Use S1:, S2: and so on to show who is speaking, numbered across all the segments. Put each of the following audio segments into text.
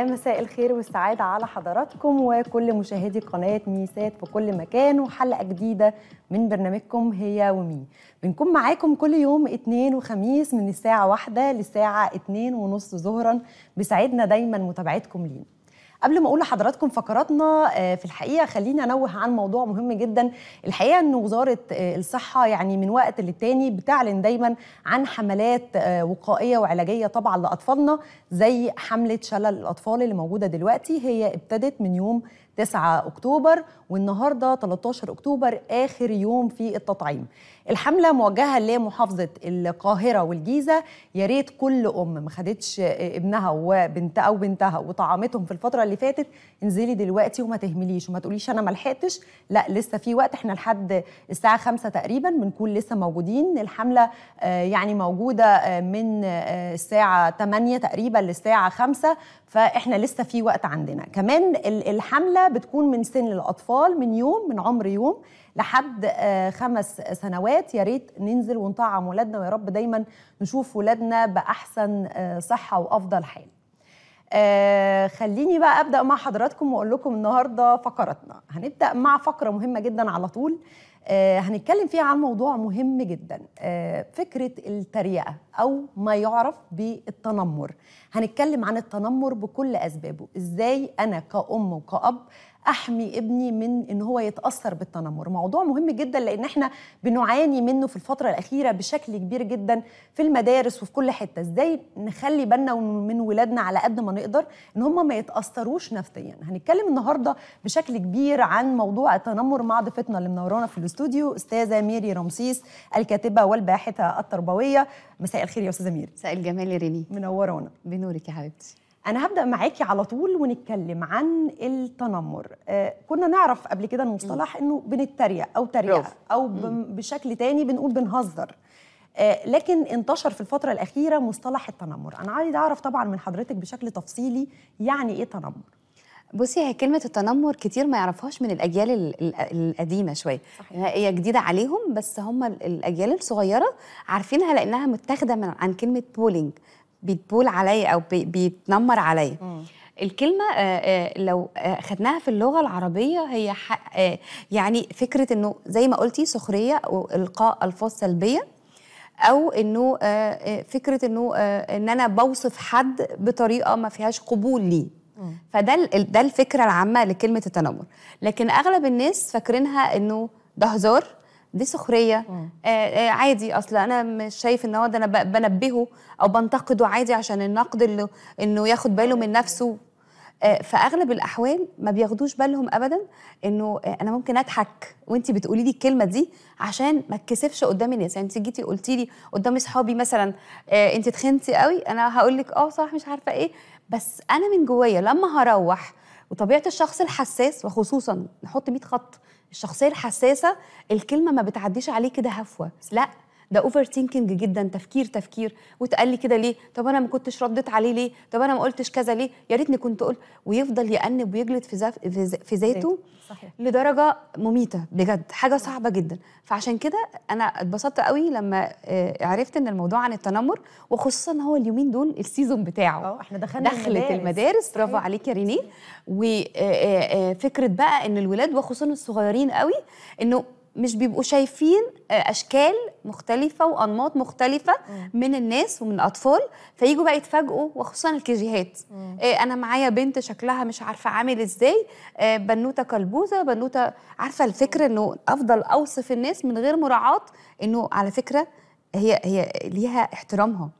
S1: يا مساء الخير والسعادة على حضراتكم وكل مشاهدي قناة ميسات في كل مكان وحلقة جديدة من برنامجكم هي ومي بنكون معاكم كل يوم اثنين وخميس من الساعة واحدة للساعة اتنين ونص ظهرا بيسعدنا دايما متابعتكم لينا قبل ما اقول لحضراتكم فقراتنا آه، في الحقيقه خليني انوه عن موضوع مهم جدا الحقيقه ان وزاره آه، الصحه يعني من وقت للتاني بتعلن دايما عن حملات آه، وقائيه وعلاجيه طبعا لاطفالنا زي حمله شلل الاطفال اللي موجوده دلوقتي هي ابتدت من يوم 9 اكتوبر والنهارده 13 اكتوبر اخر يوم في التطعيم الحملة موجهة لمحافظة القاهرة والجيزة يا ريت كل أم ما خدتش ابنها وبنت أو بنتها وطعمتهم في الفترة اللي فاتت انزلي دلوقتي وما تهمليش وما تقوليش أنا ما لحقتش لا لسه في وقت احنا لحد الساعة خمسة تقريبا بنكون لسه موجودين الحملة آه، يعني موجودة آه، من آه، الساعة 8 تقريبا للساعة 5 فاحنا لسه في وقت عندنا كمان الحملة بتكون من سن الأطفال من يوم من عمر يوم لحد آه، خمس سنوات يا ريت ننزل ونطعم ولادنا ويا رب دايما نشوف ولادنا باحسن آه، صحه وافضل حال آه خليني بقى ابدا مع حضراتكم واقول لكم النهارده فقراتنا هنبدا مع فقره مهمه جدا على طول آه هنتكلم فيها عن موضوع مهم جدا آه فكره التريقه او ما يعرف بالتنمر هنتكلم عن التنمر بكل اسبابه ازاي انا كأم وكأب احمي ابني من ان هو يتاثر بالتنمر موضوع مهم جدا لان احنا بنعاني منه في الفتره الاخيره بشكل كبير جدا في المدارس وفي كل حته ازاي نخلي بالنا من ولادنا على قد ما نقدر ان هم ما يتاثروش نفسيا هنتكلم النهارده بشكل كبير عن موضوع التنمر مع ضيفتنا اللي منورانا في الاستوديو استاذه ميري رمسيس الكاتبه والباحثه التربويه مساء الخير يا استاذه ميري مساء الجمال يا ريني منورانا بنورك يا حبيبتي أنا هبدأ معاكي على طول ونتكلم عن التنمر آه كنا نعرف قبل كده المصطلح إنه بنتريق أو تريقة أو بشكل تاني بنقول بنهزر آه لكن انتشر في الفترة الأخيرة مصطلح التنمر أنا عايز أعرف طبعا من حضرتك بشكل تفصيلي يعني إيه تنمر
S2: بصي هي كلمة التنمر كتير ما يعرفهاش من الأجيال القديمة شوية هي جديدة عليهم بس هم الأجيال الصغيرة عارفينها لأنها متاخدة من عن كلمة بولينج بيتبول عليا او بي بيتنمر عليا الكلمه لو خدناها في اللغه العربيه هي يعني فكره انه زي ما قلتي سخريه والقاء الفاظ سلبيه او انه فكره انه ان انا بوصف حد بطريقه ما فيهاش قبول ليه فده ده الفكره العامه لكلمه التنمر لكن اغلب الناس فاكرينها انه ده هزار دي سخريه آه،, آه عادي اصل انا مش شايف ان هو ده انا بنبهه او بنتقده عادي عشان النقد اللي انه ياخد باله من نفسه آه فاغلب الاحوال ما بياخدوش بالهم ابدا انه آه انا ممكن اضحك وانت بتقولي لي الكلمه دي عشان ما اتكسفش قدام الناس يعني انت جيتي قلتي لي قدام اصحابي مثلا آه انت تخنتي قوي انا هقول لك اه صح مش عارفه ايه بس انا من جوايا لما هروح وطبيعه الشخص الحساس وخصوصا نحط 100 خط الشخصيه الحساسه الكلمه ما بتعديش عليه كده هفوه لا ده اوفر ثينكينج جدا تفكير تفكير وتقال لي كده ليه طب انا ما كنتش ردت عليه ليه طب انا ما قلتش كذا ليه يا ريتني كنت قلت ويفضل يأنب ويجلد في زف في ذاته لدرجه مميته بجد حاجه صعبه جدا فعشان كده انا اتبسطت قوي لما آه، عرفت ان الموضوع عن التنمر وخصوصا هو اليومين دول السيزون بتاعه اه احنا دخلنا دخلت المدارس, المدارس. برافو عليك يا رينيه آه، وفكره آه، بقى ان الولاد وخصوصا الصغيرين قوي انه مش بيبقوا شايفين آه، اشكال مختلفه وانماط مختلفه مم. من الناس ومن الاطفال فيجوا بقى يتفاجئوا وخصوصا الكيجيهات آه، انا معايا بنت شكلها مش عارفه عامل ازاي آه، بنوته كلبوزه بنوته عارفه الفكره انه افضل اوصف الناس من غير مراعاه انه على فكره هي هي ليها احترامها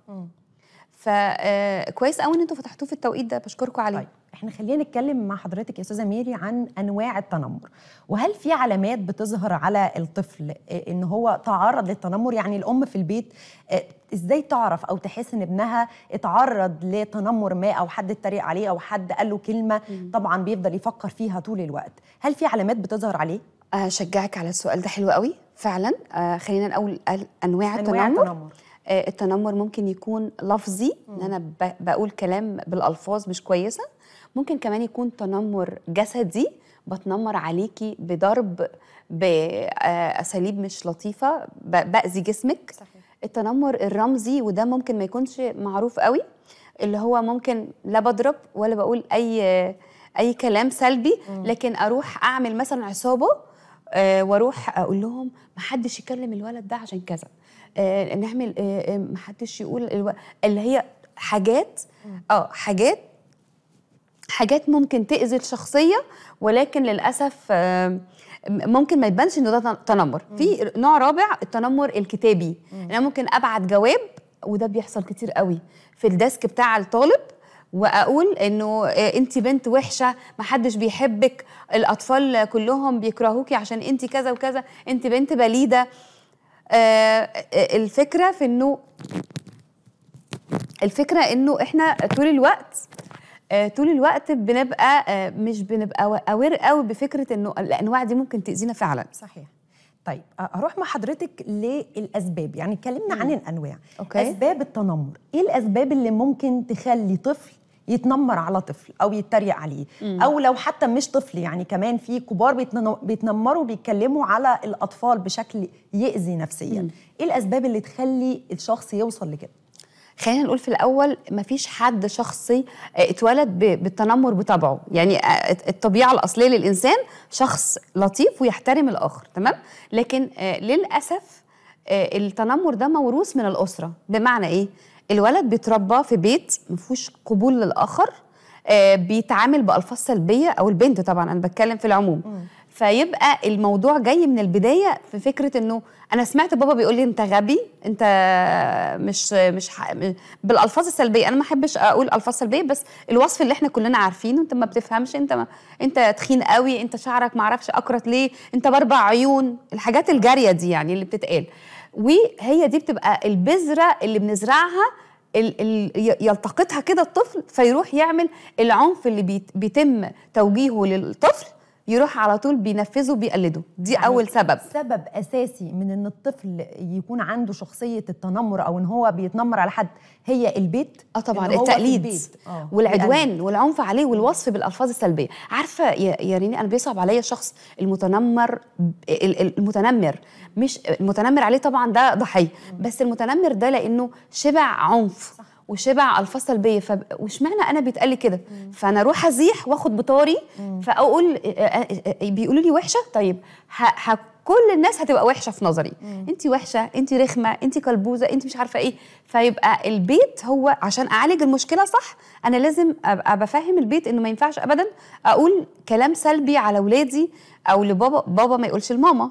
S2: فكويس قوي ان انتوا فتحتوه
S1: في التوقيت ده بشكركم عليه طيب. احنا خلينا نتكلم مع حضرتك يا استاذه ميري عن انواع التنمر وهل في علامات بتظهر على الطفل آه، ان هو تعرض للتنمر يعني الام في البيت آه، ازاي تعرف او تحس ان ابنها اتعرض لتنمر ما او حد اتريق عليه او حد قال له كلمه طبعا بيفضل يفكر فيها طول الوقت هل في علامات
S2: بتظهر عليه اشجعك على السؤال ده حلو قوي فعلا آه، خلينا الاول انواع التنمر, أنواع التنمر. التنمر ممكن يكون لفظي ان انا بقول كلام بالالفاظ مش كويسه ممكن كمان يكون تنمر جسدي بتنمر عليكي بضرب باساليب آه، مش لطيفه باذي جسمك صحيح. التنمر الرمزي وده ممكن ما يكونش معروف قوي اللي هو ممكن لا بضرب ولا بقول اي اي كلام سلبي لكن اروح اعمل مثلا عصابه آه، واروح اقول لهم ما حدش يكلم الولد ده عشان كذا آه، نعمل ما حدش يقول اللي هي حاجات اه حاجات حاجات ممكن تأذي الشخصية ولكن للأسف ممكن ما يبانش إنه ده تنمر في نوع رابع التنمر الكتابي أنا ممكن أبعت جواب وده بيحصل كتير قوي في الديسك بتاع الطالب واقول انه آه، انت بنت وحشه محدش بيحبك الاطفال كلهم بيكرهوكي عشان انت كذا وكذا انت بنت بليده آه، آه، الفكره في انه الفكره انه احنا طول الوقت آه، طول الوقت بنبقى آه، مش بنبقى اوير قوي بفكره انه الانواع دي ممكن تاذينا فعلا صحيح طيب اروح مع حضرتك للاسباب يعني
S1: اتكلمنا عن الانواع أوكي. اسباب التنمر ايه الاسباب اللي ممكن تخلي طفل يتنمر على طفل او يتريق عليه مم. او لو حتى مش طفل يعني كمان في كبار بيتنمروا بيتكلموا على الاطفال بشكل يؤذي نفسيا مم. ايه الاسباب اللي
S2: تخلي الشخص يوصل لكده خلينا نقول في الاول مفيش حد شخصي آه، اتولد بالتنمر بطبعه يعني آه، الطبيعه الاصليه للانسان شخص لطيف ويحترم الاخر تمام لكن آه، للاسف التنمر ده موروث من الاسره بمعنى ايه الولد بيتربى في بيت مفيهوش قبول للاخر بيتعامل بالفاظ سلبيه او البنت طبعا انا بتكلم في العموم م. فيبقى الموضوع جاي من البدايه في فكره انه انا سمعت بابا بيقول لي انت غبي انت مش مش ح... بالالفاظ السلبيه انا ما احبش اقول الفاظ سلبيه بس الوصف اللي احنا كلنا عارفينه انت ما بتفهمش انت ما... انت تخين قوي انت شعرك ما اعرفش اكرت ليه انت باربع عيون الحاجات الجاريه دي يعني اللي بتتقال وهي دي بتبقى البذره اللي بنزرعها يلتقطها كده الطفل فيروح يعمل العنف اللي بيتم توجيهه للطفل يروح على طول بينفذه بيقلده دي يعني اول سبب سبب اساسي من ان الطفل يكون عنده شخصيه التنمر او ان هو بيتنمر على حد هي البيت اه طبعا التقليد البيت. آه، والعدوان يعني. والعنف عليه والوصف بالالفاظ السلبيه عارفه يا ريني انا بيصعب عليا شخص المتنمر المتنمر مش المتنمر عليه طبعا ده ضحيه بس المتنمر ده لانه شبع عنف صح. وشبع الفصل بيا فمش معنى انا بيتقال كده فانا اروح ازيح واخد بطاري فاقول بيقولوا لي وحشه طيب كل الناس هتبقى وحشه في نظري انت وحشه انت رخمه انت كلبوزه انت مش عارفه ايه فيبقى البيت هو عشان اعالج المشكله صح انا لازم ابقى بفهم البيت انه ما ينفعش ابدا اقول كلام سلبي على ولادي او لبابا بابا ما يقولش لماما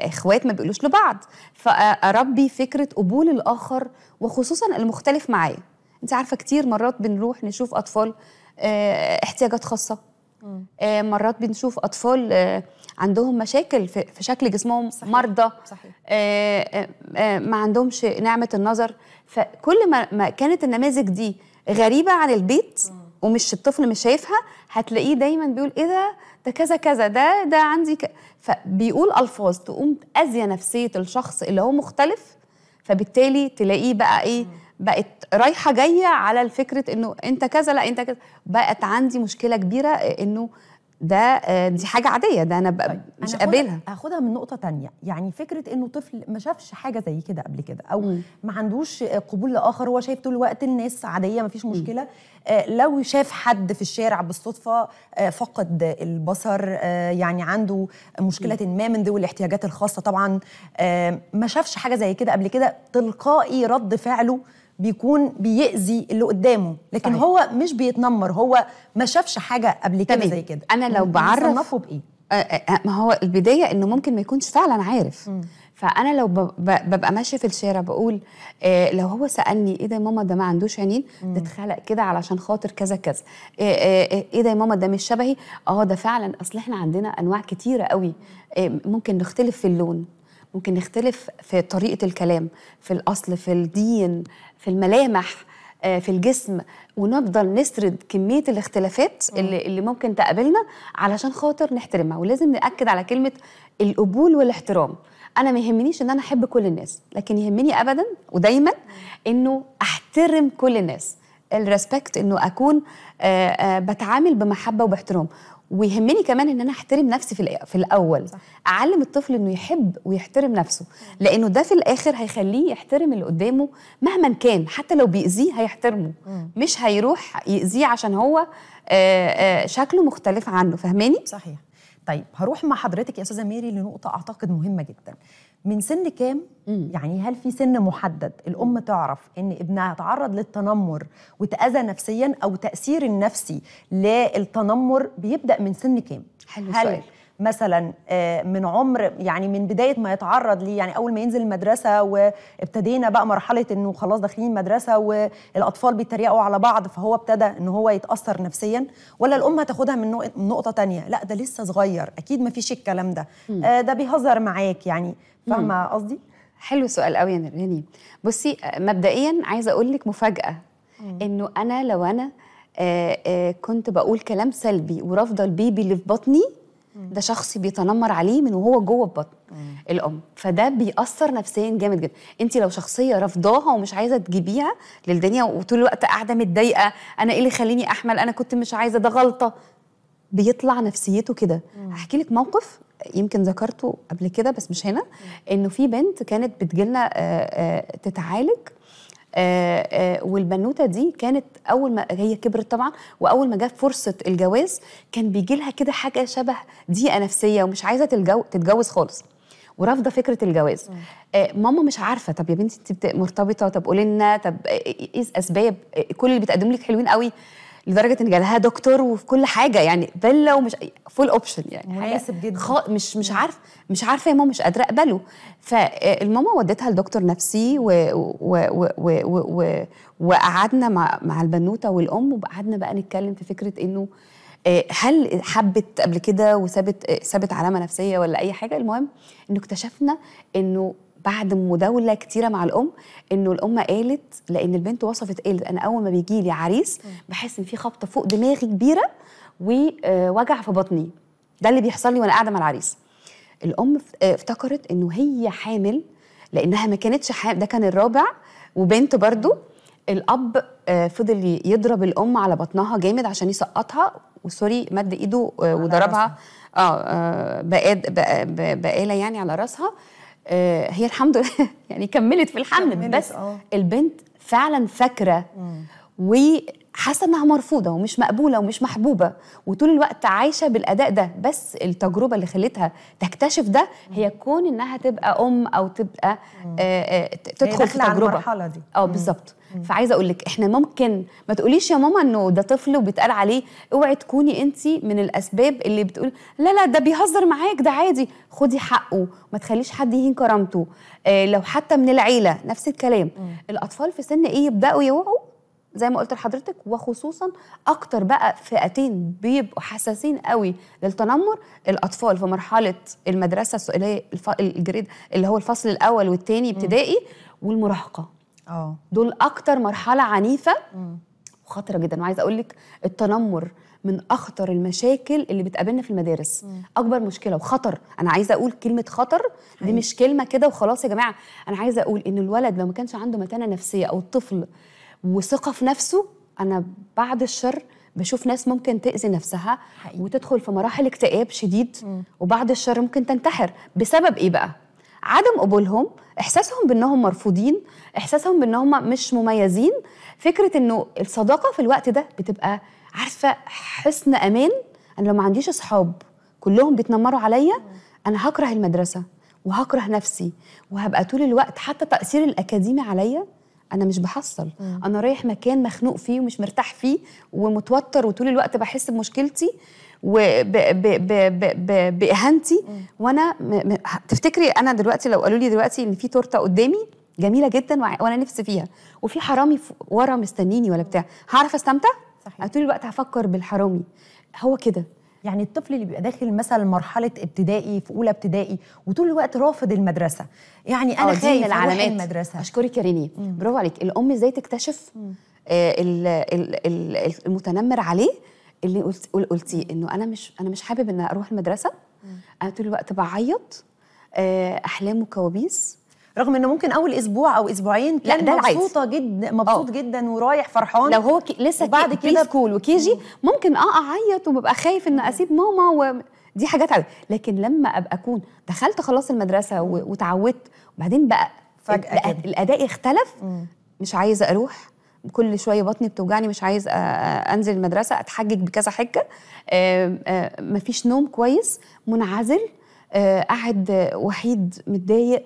S2: اخوات ما بيقولوش لبعض فاربي فكره قبول الاخر وخصوصا المختلف معايا انت عارفه كتير مرات بنروح نشوف اطفال احتياجات خاصه مرات بنشوف اطفال عندهم مشاكل في, شكل جسمهم صحيح. مرضى صحيح. آه آه, آه، ما عندهمش نعمه النظر فكل ما, كانت النماذج دي غريبه عن البيت ومش الطفل مش شايفها هتلاقيه دايما بيقول ايه ده ده كذا كذا ده ده عندي ك... فبيقول الفاظ تقوم تاذي نفسيه الشخص اللي هو مختلف فبالتالي تلاقيه بقى ايه بقت رايحه جايه على الفكره انه انت كذا لا انت كذا بقت عندي مشكله كبيره آه، انه ده آه، دي حاجه عاديه ده انا طيب. مش أنا قابلها هاخدها من نقطه تانية يعني فكره انه طفل ما شافش حاجه زي
S1: كده قبل كده او م. ما عندوش آه، قبول لاخر هو شايف طول الوقت الناس عاديه ما فيش مشكله م. آه لو شاف حد في الشارع بالصدفه آه فقد البصر آه يعني عنده مشكله ما من ذوي الاحتياجات الخاصه طبعا آه، ما شافش حاجه زي كده قبل كده تلقائي رد فعله بيكون بيأذي اللي قدامه لكن صحيح.
S2: هو مش بيتنمر هو ما شافش حاجه قبل كده زي كده انا لو بعرف بايه آه، آه، آه، ما هو البدايه انه ممكن ما يكونش فعلا عارف م. فانا لو ببقى ماشيه في الشارع بقول إيه لو هو سالني ايه ده يا ماما ده ما عندوش عينين ده اتخلق كده علشان خاطر كذا كذا ايه, إيه ده يا ماما ده مش شبهي اه ده فعلا اصل احنا عندنا انواع كتيره قوي إيه ممكن نختلف في اللون ممكن نختلف في طريقه الكلام في الاصل في الدين في الملامح آه، في الجسم ونفضل نسرد كميه الاختلافات اللي, اللي ممكن تقابلنا علشان خاطر نحترمها ولازم ناكد على كلمه القبول والاحترام انا ما يهمنيش ان انا احب كل الناس لكن يهمني ابدا ودايما انه احترم كل الناس الريسبكت انه اكون آه، آه، بتعامل بمحبه وباحترام ويهمني كمان ان انا احترم نفسي في في الاول صح. اعلم الطفل انه يحب ويحترم نفسه لانه ده في الاخر هيخليه يحترم اللي قدامه مهما كان حتى لو بيأذيه هيحترمه مم. مش هيروح يأذيه عشان هو آآ آآ شكله مختلف عنه فاهماني صحيح طيب
S1: هروح مع حضرتك يا استاذه ميري لنقطه اعتقد مهمه جدا من سن كام يعني هل في سن محدد الام تعرف ان ابنها تعرض للتنمر وتاذى نفسيا او تاثير النفسي للتنمر بيبدا من سن كام حلو هل سؤال. مثلا آه، من عمر يعني من بدايه ما يتعرض ليه يعني اول ما ينزل المدرسه وابتدينا بقى مرحله انه خلاص داخلين مدرسه والاطفال بيتريقوا على بعض فهو ابتدى ان هو يتاثر نفسيا ولا الام هتاخدها من نقطه تانية لا ده لسه صغير
S2: اكيد ما فيش الكلام ده آه، ده بيهزر معاك يعني فاهمه قصدي حلو سؤال قوي يا نرهاني بصي مبدئيا عايزه اقول لك مفاجاه انه انا لو انا آآ آه، آآ آه، كنت بقول كلام سلبي ورافضه البيبي اللي في بطني ده شخص بيتنمر عليه من وهو جوه بطن الام فده بيأثر نفسيا جامد جدا انت لو شخصيه رافضاها ومش عايزه تجيبيها للدنيا وطول الوقت قاعده متضايقه انا ايه اللي خليني احمل انا كنت مش عايزه ده غلطه بيطلع نفسيته كده هحكي لك موقف يمكن ذكرته قبل كده بس مش هنا انه في بنت كانت بتجيلنا آه، آه، تتعالج آه، والبنوته دي كانت اول ما هي كبرت طبعا واول ما جت فرصه الجواز كان بيجي لها كده حاجه شبه ضيقه نفسيه ومش عايزه تتجوز خالص ورافضه فكره الجواز ماما مش عارفه طب يا بنتي انت مرتبطه طب قولي لنا طب ايه, إيه-،, إيه الاسباب كل اللي بتقدم لك حلوين قوي لدرجه ان جالها دكتور وفي كل حاجه يعني فيلا ومش فول اوبشن يعني مناسب جدا خ... مش مش عارف مش عارفه يا ماما مش قادره اقبله فالماما آه، ودتها لدكتور نفسي و... و... و... و... و... وقعدنا مع مع البنوته والام وقعدنا بقى نتكلم في فكره انه آه، هل حبت قبل كده وسابت آه، سابت علامه نفسيه ولا اي حاجه المهم انه اكتشفنا انه بعد مداوله كتيره مع الام انه الام قالت لان البنت وصفت قالت انا اول ما بيجي لي عريس بحس ان في خبطه فوق دماغي كبيره ووجع آه، في بطني ده اللي بيحصل لي وانا قاعده مع العريس الام آه، افتكرت انه هي حامل لانها ما كانتش حامل ده كان الرابع وبنت برضو الاب آه، فضل يضرب الام على بطنها جامد عشان يسقطها وسوري مد ايده وضربها اه بقاله يعني على راسها آه، هي الحمد لله يعني كملت في الحمل بس أوه. البنت فعلا فاكره و حاسه انها مرفوضه ومش مقبوله ومش محبوبه وطول الوقت عايشه بالاداء ده بس التجربه اللي خلتها تكتشف ده هي كون انها تبقى ام او تبقى آآ آه، آه، تدخل في التجربه المرحله دي اه بالظبط فعايزه اقول لك احنا ممكن ما تقوليش يا ماما انه ده طفل وبيتقال عليه اوعي تكوني انت من الاسباب اللي بتقول لا لا ده بيهزر معاك ده عادي خدي حقه ما تخليش حد يهين كرامته آه، لو حتى من العيله نفس الكلام مم. الاطفال في سن ايه يبداوا يوعوا زي ما قلت لحضرتك وخصوصا اكتر بقى فئتين بيبقوا حساسين قوي للتنمر الاطفال في مرحله المدرسه اللي الجريد اللي هو الفصل الاول والثاني ابتدائي والمراهقه اه دول اكتر مرحله عنيفه وخطره جدا وعايزه اقول لك التنمر من اخطر المشاكل اللي بتقابلنا في المدارس مم. اكبر مشكله وخطر انا عايزه اقول كلمه خطر دي أيوة. مش كلمه كده وخلاص يا جماعه انا عايزه اقول ان الولد لو ما كانش عنده متانه نفسيه او الطفل وثقه في نفسه انا بعد الشر بشوف ناس ممكن تأذي نفسها حقيقي. وتدخل في مراحل اكتئاب شديد م. وبعد الشر ممكن تنتحر بسبب ايه بقى عدم قبولهم احساسهم بانهم مرفوضين احساسهم بانهم مش مميزين فكره انه الصداقه في الوقت ده بتبقى عارفه حسن امان انا لو ما عنديش اصحاب كلهم بيتنمروا عليا انا هكره المدرسه وهكره نفسي وهبقى طول الوقت حتى تاثير الاكاديمي عليا انا مش بحصل مم. انا رايح مكان مخنوق فيه ومش مرتاح فيه ومتوتر وطول الوقت بحس بمشكلتي وبإهانتي وانا م... م... تفتكري انا دلوقتي لو قالوا لي دلوقتي ان في تورته قدامي جميله جدا وع... وانا نفسي فيها وفي حرامي ف... ورا مستنيني ولا بتاع هعرف استمتع صحيح. طول الوقت هفكر بالحرامي هو كده يعني الطفل اللي بيبقى داخل مثلا مرحله
S1: ابتدائي في اولى ابتدائي وطول الوقت رافض المدرسه يعني انا آه، خايف العلامات المدرسه
S2: اشكرك يا ريني برافو عليك الام ازاي تكتشف آه المتنمر عليه اللي قلت قلتي انه انا مش انا مش حابب ان اروح المدرسه انا طول الوقت بعيط آه، احلام وكوابيس رغم انه ممكن اول اسبوع او اسبوعين كان لا ده مبسوطه جدا مبسوط أوه. جدا ورايح فرحان لو هو كي لسه بعد كي كده سكول وكيجي ممكن اه اعيط وببقى خايف ان اسيب ماما و... دي حاجات عادية لكن لما ابقى اكون دخلت خلاص المدرسه وتعودت وبعدين بقى فجأة الاداء اختلف مم. مش عايزه اروح كل شويه بطني بتوجعني مش عايز انزل المدرسه اتحجج بكذا حجه مفيش نوم كويس منعزل آه، قاعد وحيد متضايق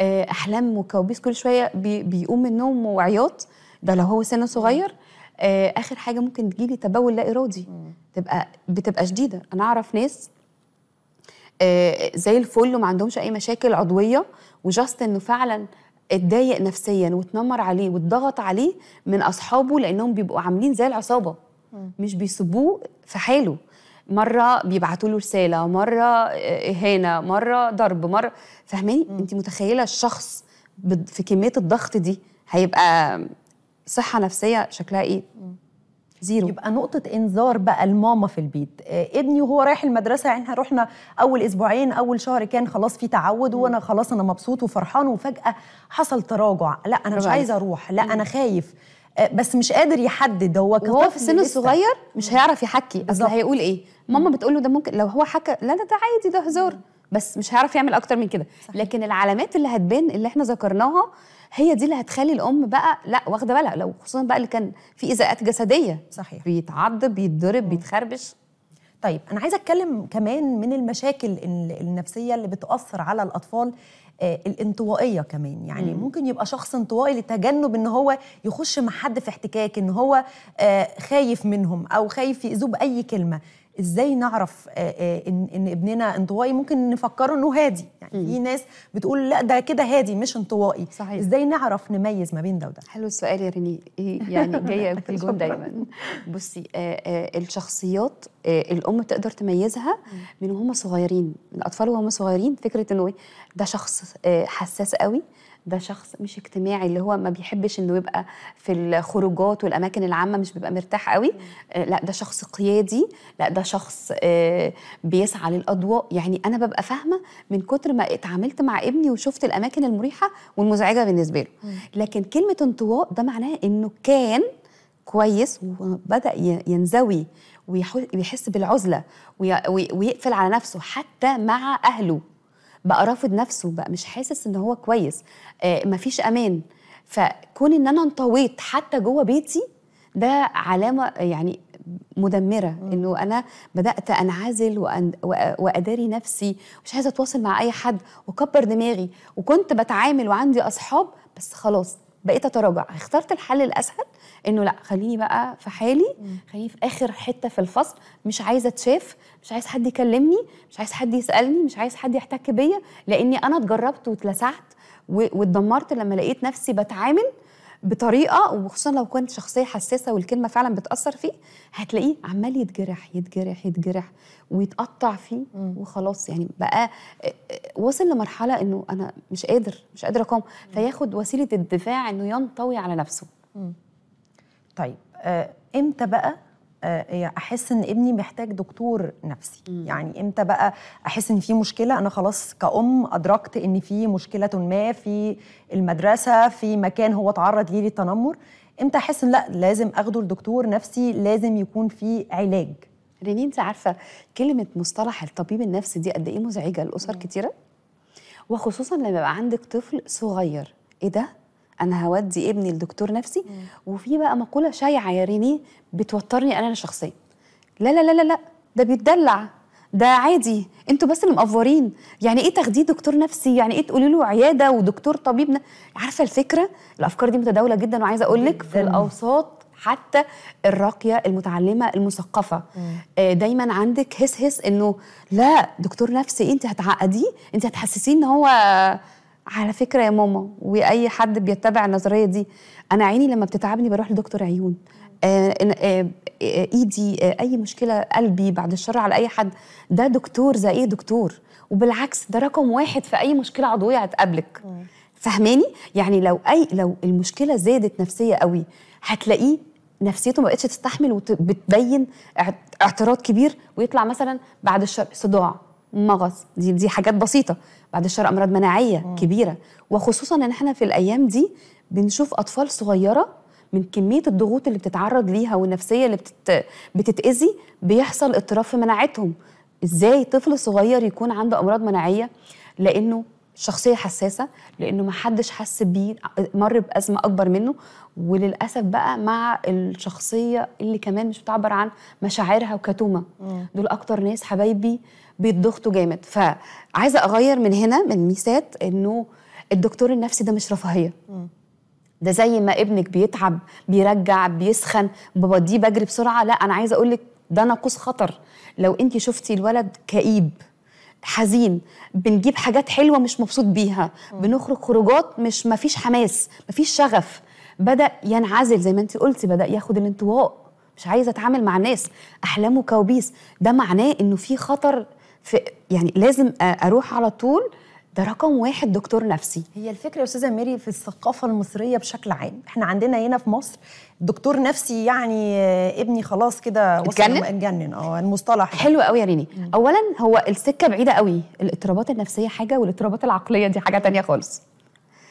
S2: آه، احلام وكوابيس كل شويه بي بيقوم من النوم وعياط ده لو هو سنه صغير آه، اخر حاجه ممكن تجيلي تبول لا ارادي تبقى بتبقى شديده انا اعرف ناس آه، زي الفل وما عندهمش اي مشاكل عضويه وجاست انه فعلا اتضايق نفسيا واتنمر عليه واتضغط عليه من اصحابه لانهم بيبقوا عاملين زي العصابه مش بيسيبوه في حاله مره بيبعتوا له رساله مره آه، اهانه مره ضرب مره فاهماني انت متخيله الشخص في كميه الضغط دي هيبقى صحه نفسيه شكلها ايه
S1: زيرو يبقى نقطة إنذار بقى الماما في البيت آه، ابني وهو رايح المدرسة يعني احنا رحنا أول أسبوعين أول شهر كان خلاص في تعود وأنا خلاص أنا مبسوط وفرحان وفجأة حصل تراجع لا أنا مش عايزة أروح لا أنا خايف آه، بس مش قادر يحدد هو هو في السن
S2: الصغير مش هيعرف يحكي اصل هيقول ايه ماما بتقول له ده ممكن لو هو حكى لا ده ده عادي ده هزار بس مش هيعرف يعمل اكتر من كده لكن العلامات اللي هتبان اللي احنا ذكرناها هي دي اللي هتخلي الام بقى لا واخده بالها لو خصوصا بقى اللي كان في ايذاءات جسديه صحيح بيتعض بيتضرب بيتخربش طيب انا عايزه اتكلم كمان من المشاكل
S1: النفسيه اللي بتاثر على الاطفال آه، الانطوائيه كمان يعني مم. ممكن يبقى شخص انطوائي لتجنب ان هو يخش مع حد في احتكاك ان هو آه، خايف منهم او خايف يأذوه باي كلمه ازاي نعرف آه، آه، ان ان ابننا انطوائي ممكن نفكره انه هادي يعني في ناس بتقول لا ده كده هادي مش انطوائي صحيح. ازاي
S2: نعرف نميز ما بين ده وده حلو السؤال يا ريني إيه، يعني جايه في الجون دايما بصي آه، الشخصيات الام تقدر تميزها من وهم صغيرين الاطفال وهم صغيرين فكره انه إيه، ده شخص حساس قوي ده شخص مش اجتماعي اللي هو ما بيحبش انه يبقى في الخروجات والاماكن العامه مش بيبقى مرتاح قوي آه، لا ده شخص قيادي لا ده شخص آه، بيسعى للاضواء يعني انا ببقى فاهمه من كتر ما اتعاملت مع ابني وشفت الاماكن المريحه والمزعجه بالنسبه له لكن كلمه انطواء ده معناه انه كان كويس وبدا ينزوي ويحس بالعزله ويقفل على نفسه حتى مع اهله بقى رافض نفسه بقى مش حاسس ان هو كويس آه، مفيش امان فكون ان انا انطويت حتى جوه بيتي ده علامه يعني مدمره انه انا بدات انعزل وأن... واداري نفسي مش عايزه اتواصل مع اي حد واكبر دماغي وكنت بتعامل وعندي اصحاب بس خلاص بقيت اتراجع اخترت الحل الاسهل انه لا خليني بقى في حالي خليني في اخر حته في الفصل مش عايزه اتشاف مش عايز حد يكلمني مش عايز حد يسالني مش عايز حد يحتك بيا لاني انا اتجربت واتلسعت واتدمرت لما لقيت نفسي بتعامل بطريقه وخصوصا لو كنت شخصيه حساسه والكلمه فعلا بتاثر فيه هتلاقيه عمال يتجرح يتجرح يتجرح ويتقطع فيه وخلاص يعني بقى آه، آه، وصل لمرحله انه انا مش قادر مش قادر اقاوم فياخد وسيله الدفاع انه ينطوي على نفسه. طيب آه، امتى بقى
S1: آه، احس ان ابني محتاج دكتور نفسي م. يعني امتى بقى احس ان في مشكله انا خلاص كأم ادركت ان في مشكله ما في المدرسه في مكان هو تعرض ليه للتنمر امتى احس ان لا لازم اخده لدكتور نفسي لازم
S2: يكون في علاج رنين انت عارفه كلمه مصطلح الطبيب النفسي دي قد ايه مزعجه لاسر كتيره وخصوصا لما يبقى عندك طفل صغير ايه ده انا هودي ابني لدكتور نفسي وفي بقى مقوله شايعه يا ريني بتوترني انا شخصيا لا لا لا لا ده بيتدلع ده عادي انتوا بس اللي مقفورين يعني ايه تاخديه دكتور نفسي يعني ايه تقولي له عياده ودكتور طبيب عارفه الفكره الافكار دي متداوله جدا وعايزه اقول لك في الاوساط حتى الراقيه المتعلمه المثقفه مم. آه، دايما عندك هس هس انه لا دكتور نفسي انت هتعقديه انت هتحسسيه ان هو على فكره يا ماما واي حد بيتبع النظريه دي انا عيني لما بتتعبني بروح لدكتور عيون آه، آه، آه، ايدي اي مشكله قلبي بعد الشر على اي حد ده دكتور زي ايه دكتور وبالعكس ده رقم واحد في اي مشكله عضويه هتقابلك فهماني يعني لو اي لو المشكله زادت نفسيه قوي هتلاقيه نفسيته ما بقتش تستحمل وبتبين اعتراض كبير ويطلع مثلا بعد الشر صداع مغص دي دي حاجات بسيطه بعد الشر امراض مناعيه م. كبيره وخصوصا ان احنا في الايام دي بنشوف اطفال صغيره من كميه الضغوط اللي بتتعرض ليها والنفسيه اللي بتت... بتتاذي بيحصل اضطراب في مناعتهم ازاي طفل صغير يكون عنده امراض مناعيه لانه شخصية حساسة لأنه ما حدش حس بيه مر بأزمة أكبر منه وللأسف بقى مع الشخصية اللي كمان مش بتعبر عن مشاعرها وكتومة دول أكتر ناس حبايبي بيتضغطوا جامد فعايزة أغير من هنا من ميسات إنه الدكتور النفسي ده مش رفاهية ده زي ما ابنك بيتعب بيرجع بيسخن بوديه بجري بسرعة لا أنا عايزة أقولك ده ناقوس خطر لو أنت شفتي الولد كئيب حزين بنجيب حاجات حلوه مش مبسوط بيها بنخرج خروجات مش مفيش حماس مفيش شغف بدا ينعزل زي ما انت قلتي بدا ياخد الانطواء مش عايز اتعامل مع الناس احلامه كوابيس ده معناه انه في خطر في يعني لازم اروح على طول ده رقم واحد دكتور نفسي هي
S1: الفكرة يا أستاذة ميري في الثقافة المصرية بشكل عام احنا عندنا هنا في مصر دكتور نفسي يعني ابني
S2: خلاص كده اتجنن اتجنن اه المصطلح حلو قوي يا ريني اولا هو السكه بعيده قوي الاضطرابات النفسيه حاجه والاضطرابات العقليه دي حاجه تانية خالص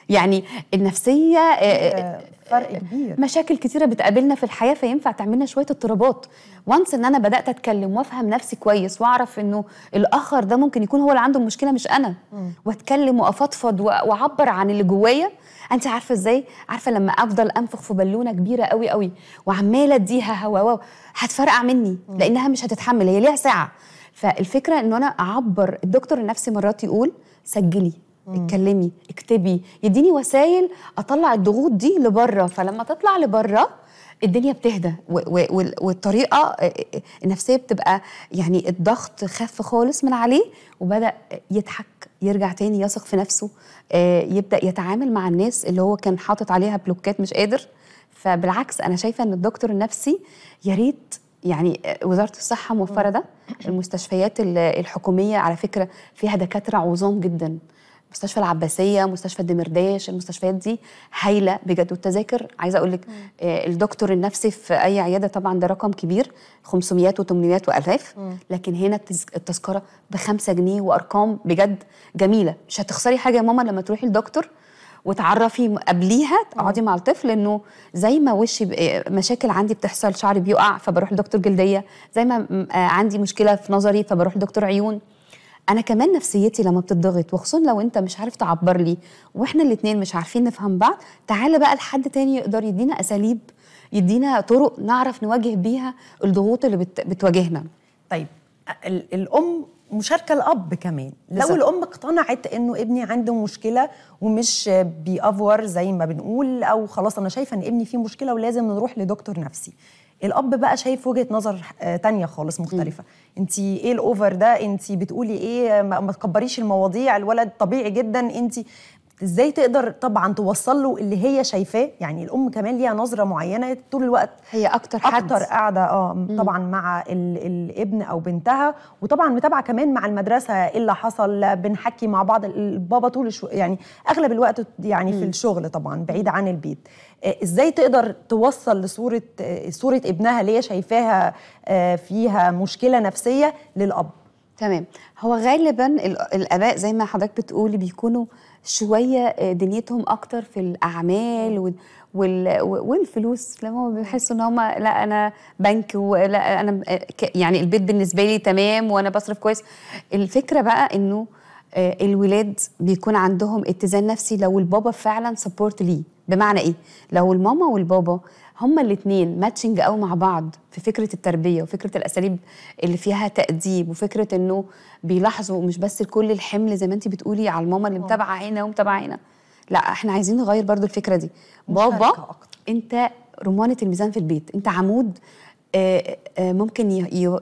S2: يعني النفسيه آه، آه، آه،
S1: فرق كبير
S2: مشاكل كتيره بتقابلنا في الحياه فينفع تعملنا شويه اضطرابات وانس ان انا بدات اتكلم وافهم نفسي كويس واعرف انه الاخر ده ممكن يكون هو اللي عنده المشكله مش انا واتكلم وافضفض واعبر عن اللي جوايا انت عارفه ازاي عارفه لما افضل انفخ في بالونه كبيره قوي قوي وعماله اديها هوا هتفرقع مني لانها مش هتتحمل هي ليها ساعه فالفكره ان انا اعبر الدكتور النفسي مرات يقول سجلي اتكلمي اكتبي يديني وسائل اطلع الضغوط دي لبره فلما تطلع لبره الدنيا بتهدى والطريقه آه، آه، النفسيه بتبقى يعني الضغط خف خالص من عليه وبدا يضحك يرجع تاني يثق في نفسه آه، يبدا يتعامل مع الناس اللي هو كان حاطط عليها بلوكات مش قادر فبالعكس انا شايفه ان الدكتور النفسي يا ريت يعني وزاره الصحه موفره ده المستشفيات الحكوميه على فكره فيها دكاتره عظام جدا مستشفى العباسيه مستشفى الدمرداش المستشفيات دي هايله بجد والتذاكر عايزه اقول لك آه، الدكتور النفسي في اي عياده طبعا ده رقم كبير 500 و800 و1000 لكن هنا التذكره ب 5 جنيه وارقام بجد جميله مش هتخسري حاجه يا ماما لما تروحي لدكتور وتعرفي قبليها تقعدي مع الطفل انه زي ما وشي آه، مشاكل عندي بتحصل شعري بيقع فبروح لدكتور جلديه زي ما آه، عندي مشكله في نظري فبروح لدكتور عيون انا كمان نفسيتي لما بتضغط وخصوصا لو انت مش عارف تعبر لي واحنا الاثنين مش عارفين نفهم بعض تعالى بقى لحد تاني يقدر يدينا اساليب يدينا طرق نعرف نواجه بيها الضغوط اللي بت... بتواجهنا طيب الام مشاركه الاب كمان
S1: لو الام اقتنعت انه ابني عنده مشكله ومش بيأفور زي ما بنقول او خلاص انا شايفه ان ابني فيه مشكله ولازم نروح لدكتور نفسي الاب بقى شايف وجهه نظر آه، تانية خالص مختلفه انت ايه الاوفر ده انت بتقولي ايه ما تكبريش المواضيع الولد طبيعي جدا انت ازاي تقدر طبعا توصل له اللي هي شايفاه يعني الام كمان ليها نظره معينه طول الوقت هي اكتر حد اكتر قاعده اه طبعا مع الابن او بنتها وطبعا متابعه كمان مع المدرسه ايه اللي حصل بنحكي مع بعض البابا طول يعني اغلب الوقت يعني مم. في الشغل طبعا بعيد عن البيت آه، ازاي تقدر توصل لصوره آه، صوره ابنها اللي هي شايفاها
S2: آه، فيها مشكله نفسيه للاب تمام هو غالبا الاباء زي ما حضرتك بتقولي بيكونوا شويه آه، دنيتهم اكتر في الاعمال وال... والفلوس لما هم بيحسوا ان هم لا انا بنك ولا انا آه، يعني البيت بالنسبه لي تمام وانا بصرف كويس الفكره بقى انه آه، الولاد بيكون عندهم اتزان نفسي لو البابا فعلا سبورت ليه بمعنى ايه لو الماما والبابا هما الاثنين ماتشنج قوي مع بعض في فكره التربيه وفكره الاساليب اللي فيها تاديب وفكره انه بيلاحظوا مش بس كل الحمل زي ما انت بتقولي على الماما اللي اه. متابعه هنا ومتابعه هنا لا احنا عايزين نغير برضو الفكره دي بابا انت رمانه الميزان في البيت انت عمود آه، آه، ممكن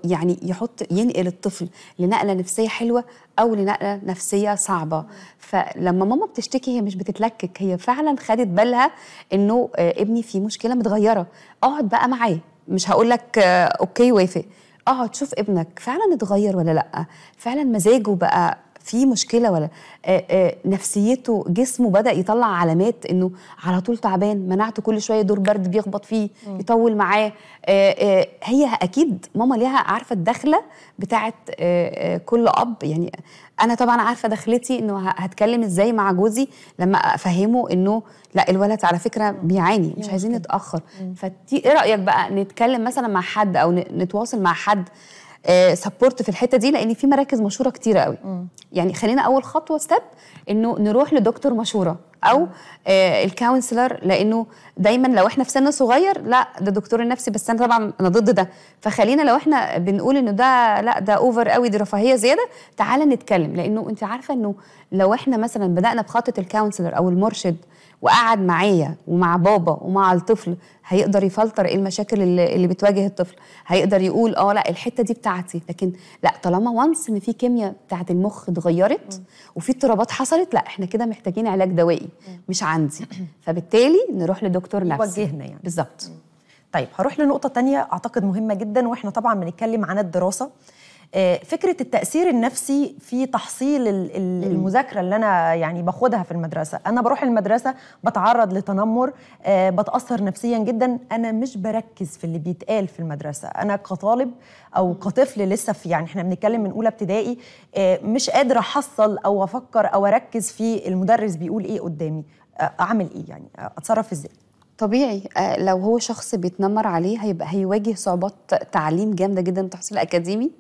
S2: يعني يحط ينقل الطفل لنقله نفسيه حلوه او لنقله نفسيه صعبه فلما ماما بتشتكي هي مش بتتلكك هي فعلا خدت بالها انه آه، ابني في مشكله متغيره اقعد بقى معاه مش هقول لك اوكي وافق اقعد شوف ابنك فعلا اتغير ولا لا فعلا مزاجه بقى في مشكله ولا آه، آه، نفسيته جسمه بدا يطلع علامات انه على طول تعبان مناعته كل شويه دور برد بيخبط فيه م. يطول معاه آه، هي اكيد ماما ليها عارفه الدخله بتاعه كل اب يعني انا طبعا عارفه دخلتي انه هتكلم ازاي مع جوزي لما افهمه انه لا الولد على فكره بيعاني مش عايزين نتاخر فايه رايك بقى نتكلم مثلا مع حد او نتواصل مع حد سبورت آه، في الحته دي لان في مراكز مشهوره كتيره قوي م. يعني خلينا اول خطوه ستيب انه نروح لدكتور مشهوره او آه الكونسلر لانه دايما لو احنا في سن صغير لا ده دكتور النفسي بس انا طبعا انا ضد ده فخلينا لو احنا بنقول انه ده لا ده اوفر قوي دي رفاهيه زياده تعالى نتكلم لانه انت عارفه انه لو احنا مثلا بدانا بخطه الكونسلر او المرشد وقعد معايا ومع بابا ومع الطفل هيقدر يفلتر ايه المشاكل اللي, اللي بتواجه الطفل هيقدر يقول اه لا الحته دي بتاعتي لكن لا طالما وانس ان في كيمياء بتاعت المخ اتغيرت وفي اضطرابات حصلت لا احنا كده محتاجين علاج دوائي مش عندي فبالتالي نروح لدكتور نفسي يوجهنا يعني بالظبط طيب هروح لنقطه تانية اعتقد مهمه
S1: جدا واحنا طبعا بنتكلم عن الدراسه آه، فكره التاثير النفسي في تحصيل المذاكره اللي انا يعني باخدها في المدرسه انا بروح المدرسه بتعرض لتنمر آه، بتاثر نفسيا جدا انا مش بركز في اللي بيتقال في المدرسه انا كطالب او كطفل لسه في يعني احنا بنتكلم من اولى ابتدائي آه، مش قادره احصل او افكر او اركز في المدرس بيقول ايه قدامي اعمل ايه يعني
S2: اتصرف ازاي طبيعي لو هو شخص بيتنمر عليه هيبقى هيواجه صعوبات تعليم جامده جدا تحصيل اكاديمي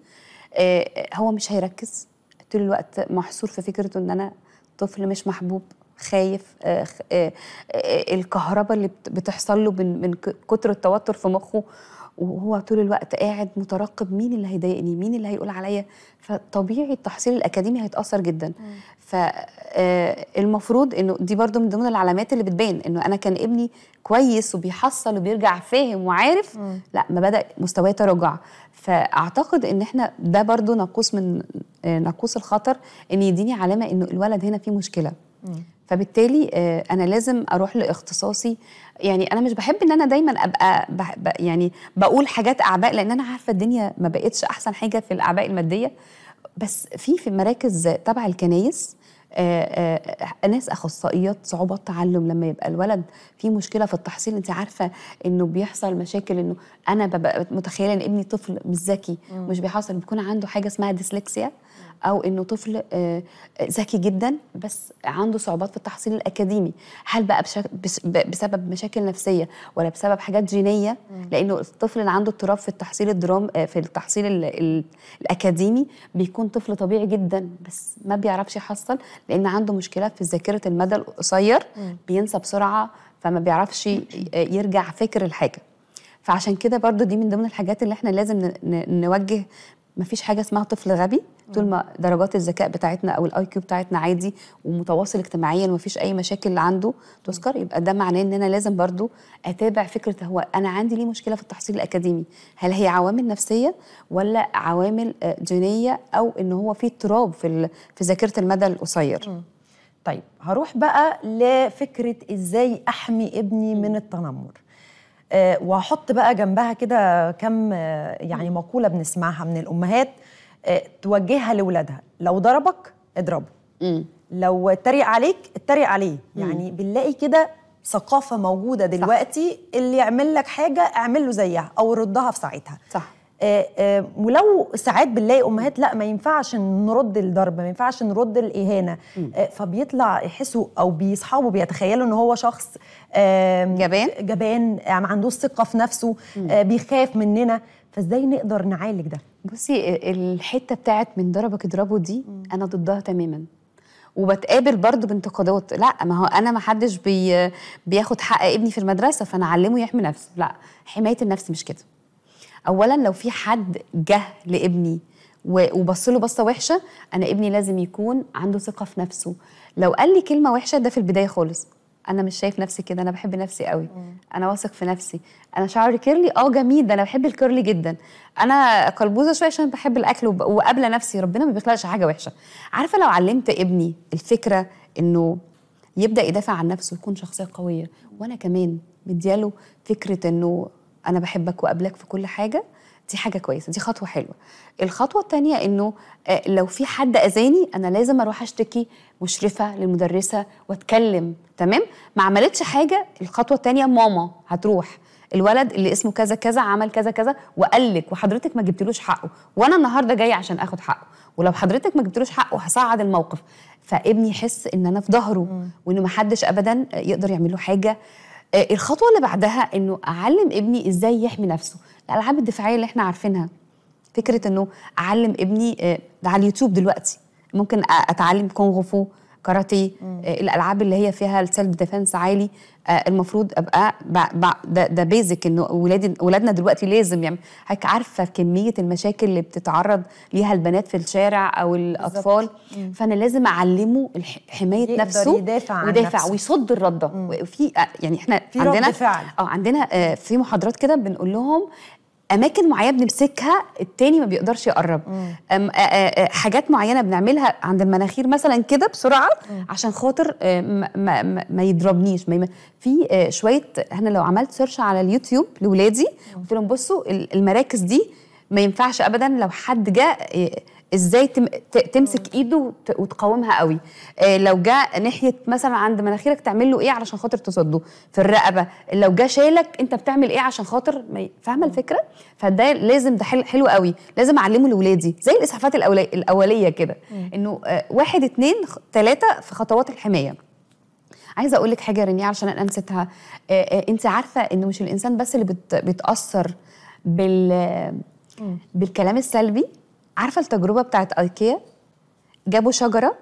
S2: آه، آه، هو مش هيركز طول الوقت محصور في فكرته ان انا طفل مش محبوب خايف آه، الكهرباء اللي بتحصل له من كتر التوتر في مخه وهو طول الوقت قاعد مترقب مين اللي هيضايقني مين اللي هيقول عليا فطبيعي التحصيل الاكاديمي هيتاثر جدا فالمفروض آه، انه دي برضو من ضمن العلامات اللي بتبان انه انا كان ابني كويس وبيحصل وبيرجع فاهم وعارف م. لا ما بدا مستواه تراجع فاعتقد ان احنا ده برضو ناقوس من آه، ناقوس الخطر ان يديني علامه انه الولد هنا فيه مشكله م. فبالتالي آه، انا لازم اروح لاختصاصي يعني انا مش بحب ان انا دايما ابقى يعني بقول حاجات اعباء لان انا عارفه الدنيا ما بقتش احسن حاجه في الاعباء الماديه بس في في مراكز تبع الكنايس ناس اخصائيات صعوبات تعلم لما يبقى الولد في مشكله في التحصيل انت عارفه انه بيحصل مشاكل انه انا ببقى متخيله ان ابني طفل مش ذكي مش بيحصل بيكون عنده حاجه اسمها ديسلكسيا او انه طفل آه، آه، ذكي جدا بس عنده صعوبات في التحصيل الاكاديمي هل بقى بسبب مشاكل نفسيه ولا بسبب حاجات جينيه لانه الطفل اللي عنده اضطراب في التحصيل الدرام آه، في التحصيل ال ال الاكاديمي بيكون طفل طبيعي جدا بس ما بيعرفش يحصل لان عنده مشكله في ذاكره المدى القصير بينسى بسرعه فما بيعرفش يرجع فكر الحاجه فعشان كده برضو دي من ضمن الحاجات اللي احنا لازم نوجه ما فيش حاجه اسمها طفل غبي طول ما درجات الذكاء بتاعتنا او الاي كيو بتاعتنا عادي ومتواصل اجتماعيا وما فيش اي مشاكل عنده تذكر يبقى ده معناه ان انا لازم برضو اتابع فكره هو انا عندي ليه مشكله في التحصيل الاكاديمي هل هي عوامل نفسيه ولا عوامل آه، جينيه او ان هو في اضطراب في في ذاكره المدى القصير طيب هروح بقى لفكره ازاي
S1: احمي ابني من التنمر آه، واحط بقى جنبها كده كم آه، يعني مقوله بنسمعها من الامهات آه، توجهها لاولادها لو ضربك اضربه لو اتريق عليك اتريق عليه يعني بنلاقي كده ثقافه موجوده دلوقتي صح. اللي يعمل لك حاجه اعمل له زيها او ردها في ساعتها صح آه، آه، ولو ساعات بنلاقي امهات لا ما ينفعش نرد الضرب ما ينفعش نرد الاهانه آه، فبيطلع يحسوا او بيصحابه بيتخيلوا ان هو شخص جبان جبان ما عندوش ثقه في نفسه بيخاف مننا
S2: فازاي نقدر نعالج ده بصي الحته بتاعت من ضربك اضربه دي انا ضدها تماما وبتقابل برضه بانتقادات لا ما هو انا ما حدش بي بياخد حق ابني في المدرسه فانا اعلمه يحمي نفسه لا حمايه النفس مش كده اولا لو في حد جه لابني وبص له بصه وحشه انا ابني لازم يكون عنده ثقه في نفسه لو قال لي كلمه وحشه ده في البدايه خالص انا مش شايف نفسي كده انا بحب نفسي قوي مم. انا واثق في نفسي انا شعري كيرلي اه جميل ده انا بحب الكيرلي جدا انا قلبوزه شويه عشان بحب الاكل وقابله نفسي ربنا ما بيخلقش حاجه وحشه عارفه لو علمت ابني الفكره انه يبدا يدافع عن نفسه يكون شخصيه قويه وانا كمان مدياله فكره انه انا بحبك وقابلك في كل حاجه دي حاجه كويسه دي خطوه حلوه الخطوه الثانيه انه آه، لو في حد اذاني انا لازم اروح اشتكي مشرفه للمدرسه واتكلم تمام ما عملتش حاجه الخطوه الثانيه ماما هتروح الولد اللي اسمه كذا كذا عمل كذا كذا وقال لك وحضرتك ما جبتلوش حقه وانا النهارده جاي عشان اخد حقه ولو حضرتك ما جبتلوش حقه هصعد الموقف فابني يحس ان انا في ظهره وانه ما حدش ابدا يقدر يعمل له حاجه آه، الخطوه اللي بعدها انه اعلم ابني ازاي يحمي نفسه الالعاب الدفاعيه اللي احنا عارفينها فكره انه اعلم ابني آه، ده على اليوتيوب دلوقتي ممكن اتعلم كونغ فو كاراتيه آه، الالعاب اللي هي فيها السيلف ديفنس عالي آه، المفروض ابقى ده, ده بيزك انه ولادي ولادنا دلوقتي لازم يعني حضرتك عارفه كميه المشاكل اللي بتتعرض ليها البنات في الشارع او الاطفال فانا لازم اعلمه حمايه نفسه يدافع عن ويدافع نفسه. ويصد الرده وفي آه، يعني احنا في عندنا فعل. اه عندنا في محاضرات كده بنقول لهم اماكن معينه بنمسكها التاني ما بيقدرش يقرب أم أ أ أ حاجات معينه بنعملها عند المناخير مثلا كده بسرعه مم. عشان خاطر ما, آه، ما, ما يضربنيش ما في آه، شويه انا لو عملت سيرش على اليوتيوب لولادي قلت لهم بصوا المراكز دي ما ينفعش ابدا لو حد جاء آه، ازاي تمسك ايده وتقاومها قوي آه، لو جاء ناحيه مثلا عند مناخيرك تعمل له ايه علشان خاطر تصده في الرقبه لو جاء شالك انت بتعمل ايه عشان خاطر فاهمه الفكره فده لازم ده حلو قوي لازم اعلمه لاولادي زي الاسعافات الاوليه كده انه آه، واحد اتنين ثلاثه في خطوات الحمايه عايزه اقول لك حاجه رنيه علشان انا نسيتها آه، انت عارفه انه مش الانسان بس اللي بتاثر بال بالكلام السلبي عارفه التجربه بتاعت ايكيا جابوا شجره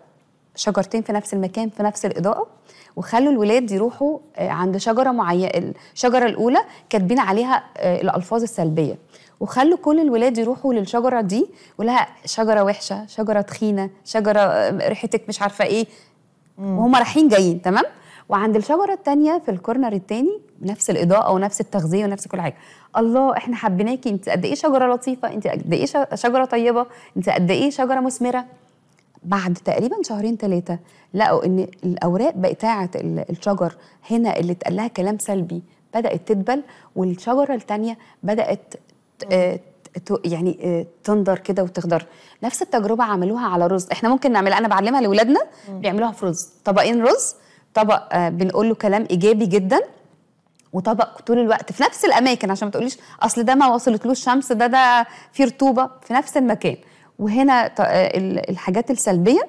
S2: شجرتين في نفس المكان في نفس الاضاءه وخلوا الولاد يروحوا آه، عند شجره معينه الشجره الاولى كاتبين عليها آه، الالفاظ السلبيه وخلوا كل الولاد يروحوا للشجره دي ولها شجره وحشه شجره تخينه شجره آه، ريحتك مش عارفه ايه وهم رايحين جايين تمام وعند الشجره الثانيه في الكورنر الثاني نفس الاضاءه ونفس التغذيه ونفس كل حاجه الله احنا حبيناكي انت قد ايه شجره لطيفه انت قد ايه شجره طيبه انت قد ايه شجره مثمره بعد تقريبا شهرين ثلاثه لقوا ان الاوراق بتاعه الشجر هنا اللي اتقال لها كلام سلبي بدات تدبل والشجره الثانيه بدات يعني آه، تندر كده وتخضر نفس التجربه عملوها على رز احنا ممكن نعملها انا بعلمها لاولادنا بيعملوها في رز طبقين رز طبق آه، بنقول له كلام ايجابي جدا وطبق طول الوقت في نفس الاماكن عشان ما تقوليش اصل ده ما وصلتلوش شمس ده ده في رطوبه في نفس المكان وهنا آه، الحاجات السلبيه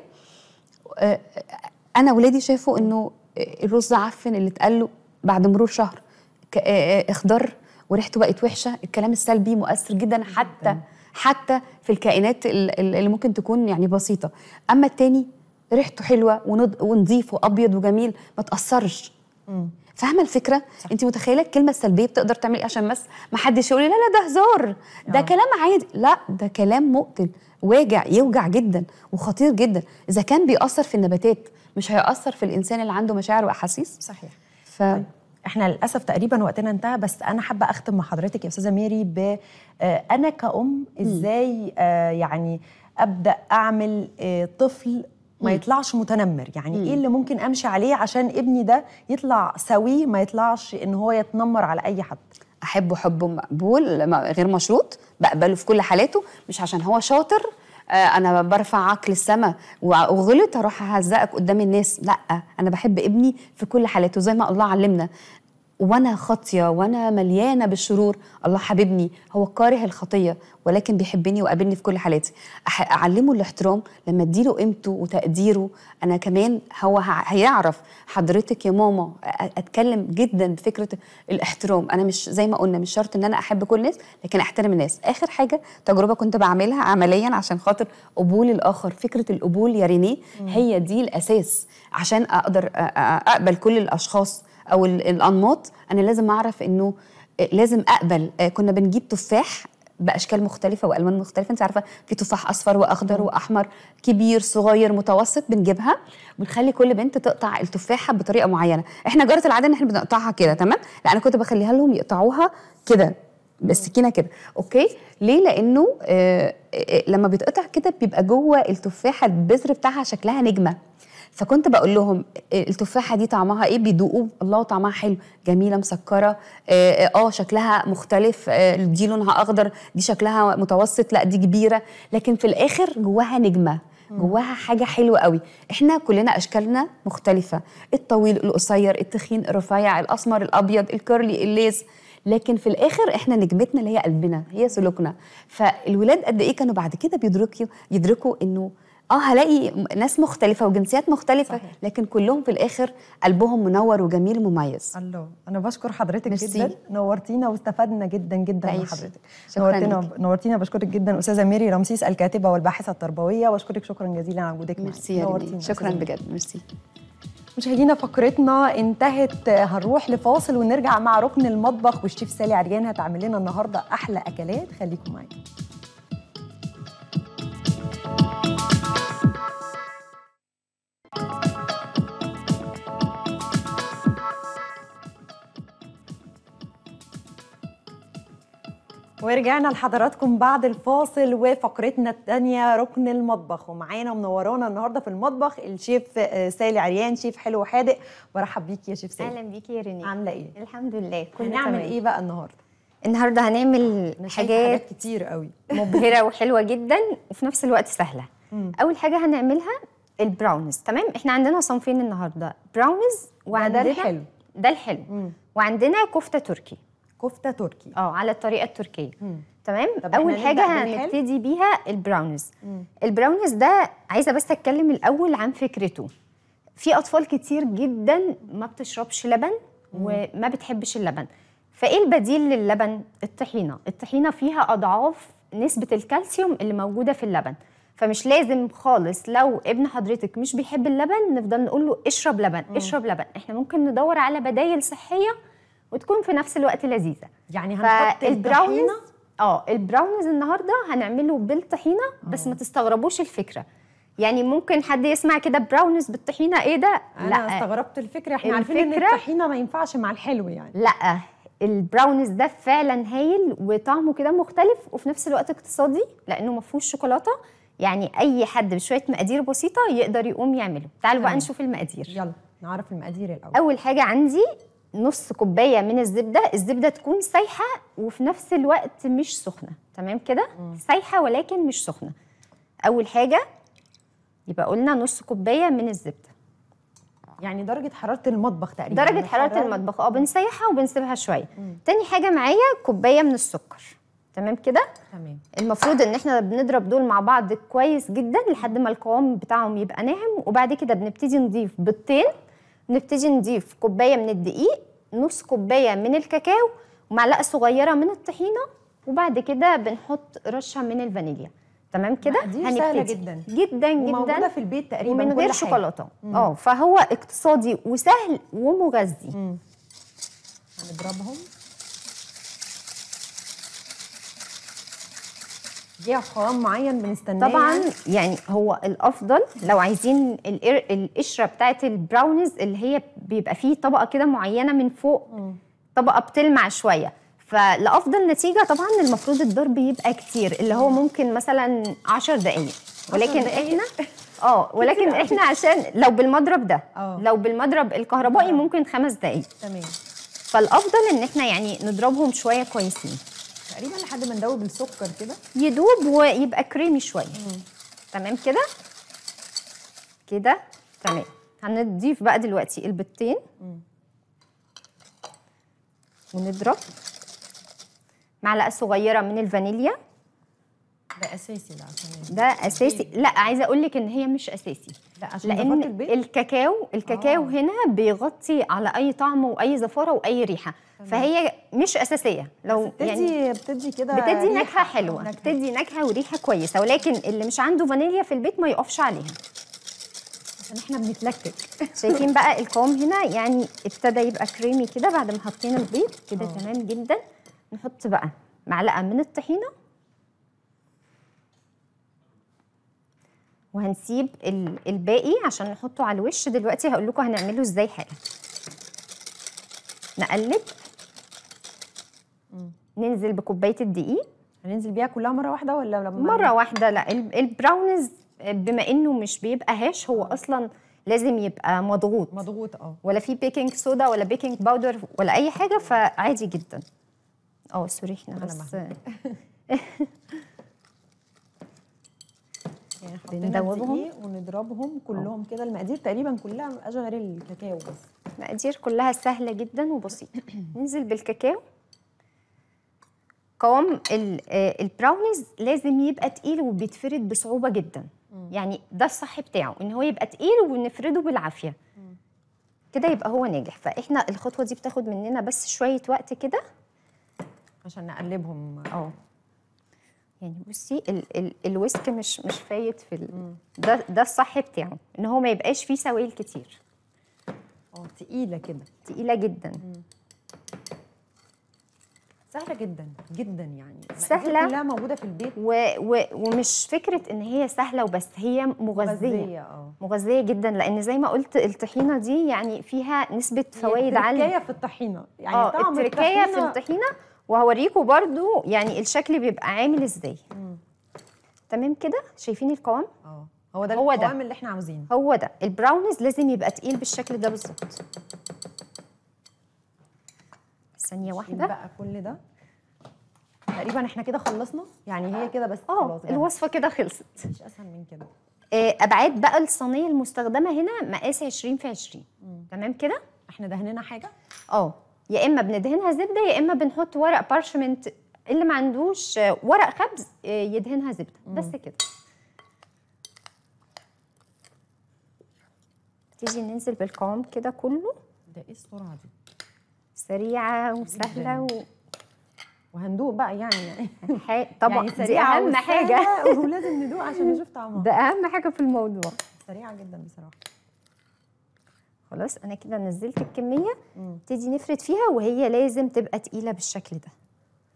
S2: آه، انا ولادي شافوا انه الرز عفن اللي اتقال له بعد مرور شهر اخضر وريحته بقت وحشه الكلام السلبي مؤثر جدا حتى حتى في الكائنات اللي ممكن تكون يعني بسيطه اما التاني ريحته حلوه ونض... ونضيف وابيض وجميل ما تاثرش فاهمه الفكره صح. انت متخيله الكلمه السلبيه بتقدر تعمل ايه عشان بس ما حدش يقول لي لا لا ده هزار ده آه. كلام عادي لا ده كلام مقتل واجع يوجع جدا وخطير جدا اذا كان بيأثر في النباتات مش هيأثر في الانسان اللي عنده مشاعر واحاسيس صحيح ف... طيب،
S1: احنا للاسف تقريبا وقتنا انتهى بس انا حابه اختم مع حضرتك يا استاذه ميري ب آه، انا كأم ازاي آه، يعني ابدا اعمل آه، طفل ما يطلعش متنمر يعني م. ايه اللي ممكن امشي عليه عشان ابني ده يطلع سوي ما
S2: يطلعش ان هو يتنمر على اي حد احبه حب مقبول غير مشروط بقبله في كل حالاته مش عشان هو شاطر آه، انا برفعك السما وغلط اروح اهزقك قدام الناس لا انا بحب ابني في كل حالاته زي ما الله علمنا وانا خاطيه وانا مليانه بالشرور الله حبيبني هو كاره الخطيه ولكن بيحبني وقابلني في كل حالاتي اعلمه الاحترام لما اديله قيمته وتقديره انا كمان هو هيعرف حضرتك يا ماما اتكلم جدا بفكره الاحترام انا مش زي ما قلنا مش شرط ان انا احب كل الناس لكن احترم الناس اخر حاجه تجربه كنت بعملها عمليا عشان خاطر قبول الاخر فكره القبول يا رينيه هي دي الاساس عشان اقدر اقبل كل الاشخاص او الانماط انا لازم اعرف انه آه، لازم اقبل آه، كنا بنجيب تفاح باشكال مختلفه والوان مختلفه انت عارفه في تفاح اصفر واخضر واحمر كبير صغير متوسط بنجيبها بنخلي كل بنت تقطع التفاحه بطريقه معينه احنا جرت العاده ان احنا بنقطعها كده تمام لا انا كنت بخليها لهم يقطعوها كده بالسكينه كده اوكي ليه لانه آه, آه، لما بيتقطع كده بيبقى جوه التفاحه البذر بتاعها شكلها نجمه فكنت بقول لهم آه، التفاحه دي طعمها ايه بيدوقوه الله طعمها حلو جميله مسكره اه, آه،, آه، شكلها مختلف دي لونها اخضر دي شكلها متوسط لا دي كبيره لكن في الاخر جواها نجمه جواها حاجه حلوه قوي احنا كلنا اشكالنا مختلفه الطويل القصير التخين الرفيع الاسمر الابيض الكيرلي الليز لكن في الاخر احنا نجمتنا اللي هي قلبنا هي سلوكنا فالولاد قد ايه كانوا بعد كده بيدركوا يدركوا انه اه هلاقي ناس مختلفه وجنسيات مختلفه صحيح. لكن كلهم في الاخر قلبهم منور وجميل ومميز الله انا بشكر حضرتك مرسي. جدا
S1: نورتينا واستفدنا جدا جدا من حضرتك نورتينا لك. نورتينا بشكرك جدا استاذه ميري رمسيس الكاتبه والباحثه التربويه واشكرك شكرا جزيلا على وجودك ميرسي نورتينا شكرا بجد ميرسي مشاهدينا فقرتنا انتهت هنروح لفاصل ونرجع مع ركن المطبخ والشيف سالي عريان هتعمل لنا النهارده احلى اكلات خليكم معانا ورجعنا لحضراتكم بعد الفاصل وفقرتنا الثانية ركن المطبخ ومعانا منورانا النهاردة في المطبخ الشيف آه، سالي عريان شيف حلو وحادق مرحب بيك يا شيف سالي أهلا
S3: بيكي يا ريني عاملة إيه؟
S1: الحمد لله كل هنعمل إيه بقى النهاردة؟
S3: النهاردة هنعمل حاجات, حاجات كتير قوي مبهرة وحلوة جدا وفي نفس الوقت سهلة مم. أول حاجة هنعملها البراونز تمام احنا عندنا صنفين النهارده براونز وعندنا ده الحلو ده الحلو مم. وعندنا كفته تركي كفته تركي اه على الطريقه التركيه مم. تمام اول حاجه هنبتدي بيها البراونز مم. البراونز ده عايزه بس اتكلم الاول عن فكرته في اطفال كتير جدا ما بتشربش لبن وما بتحبش اللبن فايه البديل للبن الطحينه الطحينه فيها اضعاف نسبه الكالسيوم اللي موجوده في اللبن فمش لازم خالص لو ابن حضرتك مش بيحب اللبن نفضل نقول له اشرب لبن مم. اشرب لبن احنا ممكن ندور على بدايل صحيه وتكون في نفس الوقت لذيذه يعني هنحط البراونز اه البراونز النهارده هنعمله بالطحينه بس ما تستغربوش الفكره يعني ممكن حد يسمع كده براونز بالطحينه ايه ده انا لا. استغربت الفكره احنا الفكرة عارفين ان الطحينه ما ينفعش مع الحلو يعني لا البراونز ده فعلا هايل وطعمه كده مختلف وفي نفس الوقت اقتصادي لانه ما فيهوش شوكولاته يعني اي حد بشويه مقادير بسيطه يقدر يقوم يعمله تعالوا بقى نشوف المقادير يلا نعرف المقادير الاول اول حاجه عندي نص كوبايه من الزبده الزبده تكون سايحه وفي نفس الوقت مش سخنه تمام كده سايحه ولكن مش سخنه اول حاجه يبقى قلنا نص كوبايه من الزبده يعني درجه حراره المطبخ تقريبا درجه يعني حراره المطبخ اه بنسيحها وبنسيبها شويه تاني حاجه معايا كوبايه من السكر تمام كده تمام المفروض ان احنا بنضرب دول مع بعض كويس جدا لحد ما القوام بتاعهم يبقى ناعم وبعد كده بنبتدي نضيف بيضتين نبتدي نضيف كوبايه من الدقيق نص كوبايه من الكاكاو ومعلقه صغيره من الطحينه وبعد كده بنحط رشه من الفانيليا تمام كده هنبتدي سهله جدا جدا جدا في البيت تقريبا من غير شوكولاته اه فهو اقتصادي وسهل ومغذي
S1: هنضربهم ليه قوام معين بنستناه
S3: طبعا يعني. هو الافضل لو عايزين القشره بتاعت البراونيز اللي هي بيبقى فيه طبقه كده معينه من فوق طبقه بتلمع شويه فلافضل نتيجه طبعا المفروض الضرب يبقى كتير اللي هو ممكن مثلا 10 دقائق ولكن احنا اه ولكن احنا عشان لو بالمضرب ده آه. لو بالمضرب الكهربائي آه. ممكن خمس دقائق تمام فالافضل ان احنا يعني نضربهم شويه كويسين
S1: تقريبا لحد ما ندوب السكر كده
S3: يدوب ويبقى كريمي شويه تمام كده كده تمام هنضيف بقى دلوقتي البيضتين ونضرب معلقه صغيره من الفانيليا
S1: ده اساسي ده عشان
S3: ده اساسي لا عايزه اقول لك ان هي مش اساسي لا عشان لان البيت؟ الكاكاو الكاكاو آه. هنا بيغطي على اي طعم واي زفاره واي ريحه فهي مش اساسيه لو بتدي
S1: يعني بتدي كده بتدي نكهه
S3: حلوه نكهة. بتدي نكهه وريحه كويسه ولكن اللي مش عنده فانيليا في البيت ما يقفش عليها عشان احنا بنتلكك شايفين بقى القوام هنا يعني ابتدى يبقى كريمي كده بعد ما حطينا البيض كده آه. تمام جدا نحط بقى معلقه من الطحينه وهنسيب الباقي عشان نحطه على الوش دلوقتي هقول لكم هنعمله ازاي حالا نقلب ننزل بكوبايه الدقيق هننزل بيها كلها مره واحده ولا لما مره واحده لا البراونز بما انه مش بيبقى هاش هو اه. اصلا لازم يبقى مضغوط مضغوط اه ولا في بيكنج صودا ولا بيكنج باودر ولا اي حاجه فعادي جدا اه سوري احنا بس بندوبهم
S1: ونضربهم كلهم
S3: كده المقادير تقريبا كلها ما غير الكاكاو بس المقادير كلها سهله جدا وبسيطه ننزل بالكاكاو قوام آه، البراونيز لازم يبقى تقيل وبيتفرد بصعوبه جدا يعني ده الصح بتاعه ان هو يبقى تقيل ونفرده بالعافيه كده يبقى هو ناجح فاحنا الخطوه دي بتاخد مننا بس شويه وقت كده عشان نقلبهم اه يعني بصي ال ال الويسك مش مش فايت في ال... ده ده الصح بتاعه ان هو ما يبقاش فيه سوائل كتير اه تقيله كده تقيله جدا مم. سهله جدا جدا يعني سهله كلها موجوده في البيت و... و... ومش فكره ان هي سهله وبس هي مغذيه مغذيه اه مغذيه جدا لان زي ما قلت الطحينه دي يعني فيها نسبه فوائد عاليه التركية في الطحينه يعني آه، طعم التركية في الطحينه وهوريكم برضو يعني الشكل بيبقى عامل ازاي تمام كده شايفين القوام اه هو ده هو القوام
S1: ده. اللي احنا عاوزينه
S3: هو ده البراونز لازم يبقى تقيل بالشكل ده بالظبط ثانيه واحده بقى كل ده تقريبا احنا كده خلصنا يعني هي كده بس اه يعني الوصفه كده خلصت مش
S1: اسهل من كده
S3: آه، ابعاد بقى الصينيه المستخدمه هنا مقاس 20 في 20 مم. تمام كده احنا دهننا حاجه اه يا اما بندهنها زبده يا اما بنحط ورق بارشمنت اللي ما عندوش آه، ورق خبز آه، يدهنها زبده بس كده تيجي ننزل بالقوام كده كله ده ايه السرعه دي سريعه وسهله و... وهندوق بقى يعني, يعني طبعا يعني دي اهم حاجه ولازم ندوق عشان نشوف طعمها ده اهم حاجه في الموضوع
S1: سريعه جدا بصراحه
S3: خلاص انا كده نزلت الكميه نبتدي نفرد فيها وهي لازم تبقى تقيله بالشكل ده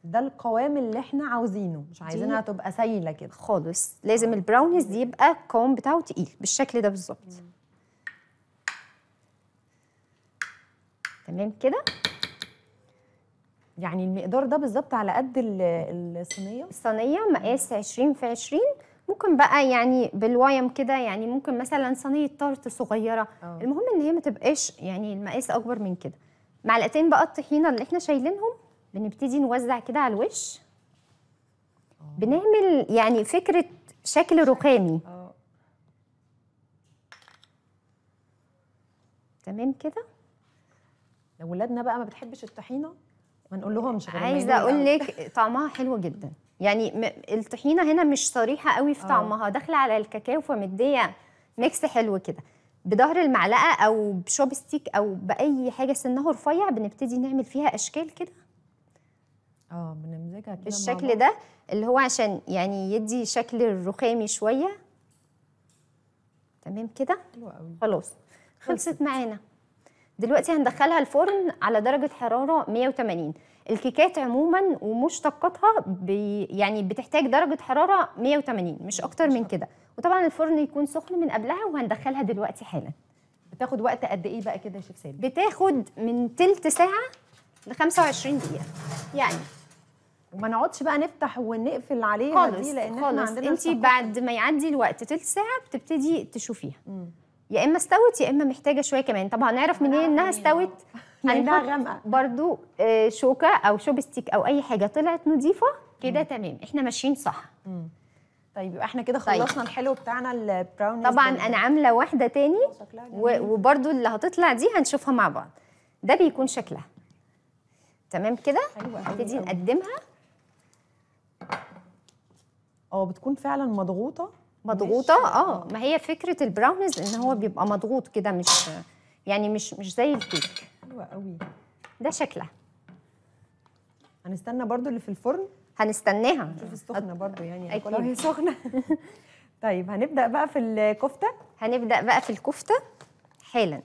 S3: ده القوام اللي احنا عاوزينه مش عايزينها تبقى سايله كده خالص لازم آه. البراونيز دي يبقى القوام بتاعه تقيل بالشكل ده بالظبط تمام كده يعني المقدار ده بالظبط على قد الصينيه الصينيه مقاس 20 في 20 ممكن بقى يعني بالوايم كده يعني ممكن مثلا صينيه طارت صغيره أوه. المهم ان هي ما تبقاش يعني المقاس اكبر من كده معلقتين بقى الطحينه اللي احنا شايلينهم بنبتدي نوزع كده على الوش أوه. بنعمل يعني فكره شكل رخامي آه. تمام كده لو ولادنا بقى ما بتحبش الطحينه ما نقول لهمش عايزه اقول لك طعمها حلو جدا يعني الطحينه هنا مش صريحه قوي في آه. طعمها داخله على الكاكاو فمديه ميكس حلو كده بظهر المعلقه او بشوب ستيك او باي حاجه سنها رفيع بنبتدي نعمل فيها اشكال كده اه بنمزجها كده بالشكل ده اللي هو عشان يعني يدي شكل الرخامي شويه تمام كده حلو قوي خلاص خلصت معانا دلوقتي هندخلها الفرن على درجه حراره 180 الكيكات عموما ومشتقاتها يعني بتحتاج درجه حراره 180 مش اكتر من كده وطبعا الفرن يكون سخن من قبلها وهندخلها دلوقتي حالا بتاخد وقت قد ايه بقى كده يا شيف سالم بتاخد من تلت ساعه ل 25 دقيقه يعني وما نقعدش بقى نفتح ونقفل عليها خالص دي لان خالص. احنا عندنا انت بعد ما يعدي الوقت تلت ساعه بتبتدي تشوفيها مم. يا اما استوت يا اما محتاجه شويه كمان طب هنعرف منين إيه انها استوت لانها يعني غامقه برضو آه، شوكه او شوبستيك او اي حاجه طلعت نظيفه كده تمام احنا ماشيين صح طيب يبقى احنا كده طيب. خلصنا طيب. الحلو بتاعنا البراون طبعا انا عامله واحده تاني وبرده اللي هتطلع دي هنشوفها مع بعض ده بيكون شكلها تمام كده هنبتدي نقدمها اه بتكون فعلا مضغوطه مضغوطه اه ما هي فكره البراونز ان هو بيبقى مضغوط كده مش يعني مش مش زي الكيك حلوه قوي ده شكلها هنستنى برضو اللي في الفرن هنستناها شوف السخنه برضو
S1: يعني اكيد هي سخنه طيب هنبدا بقى في الكفته هنبدا بقى في
S3: الكفته حالا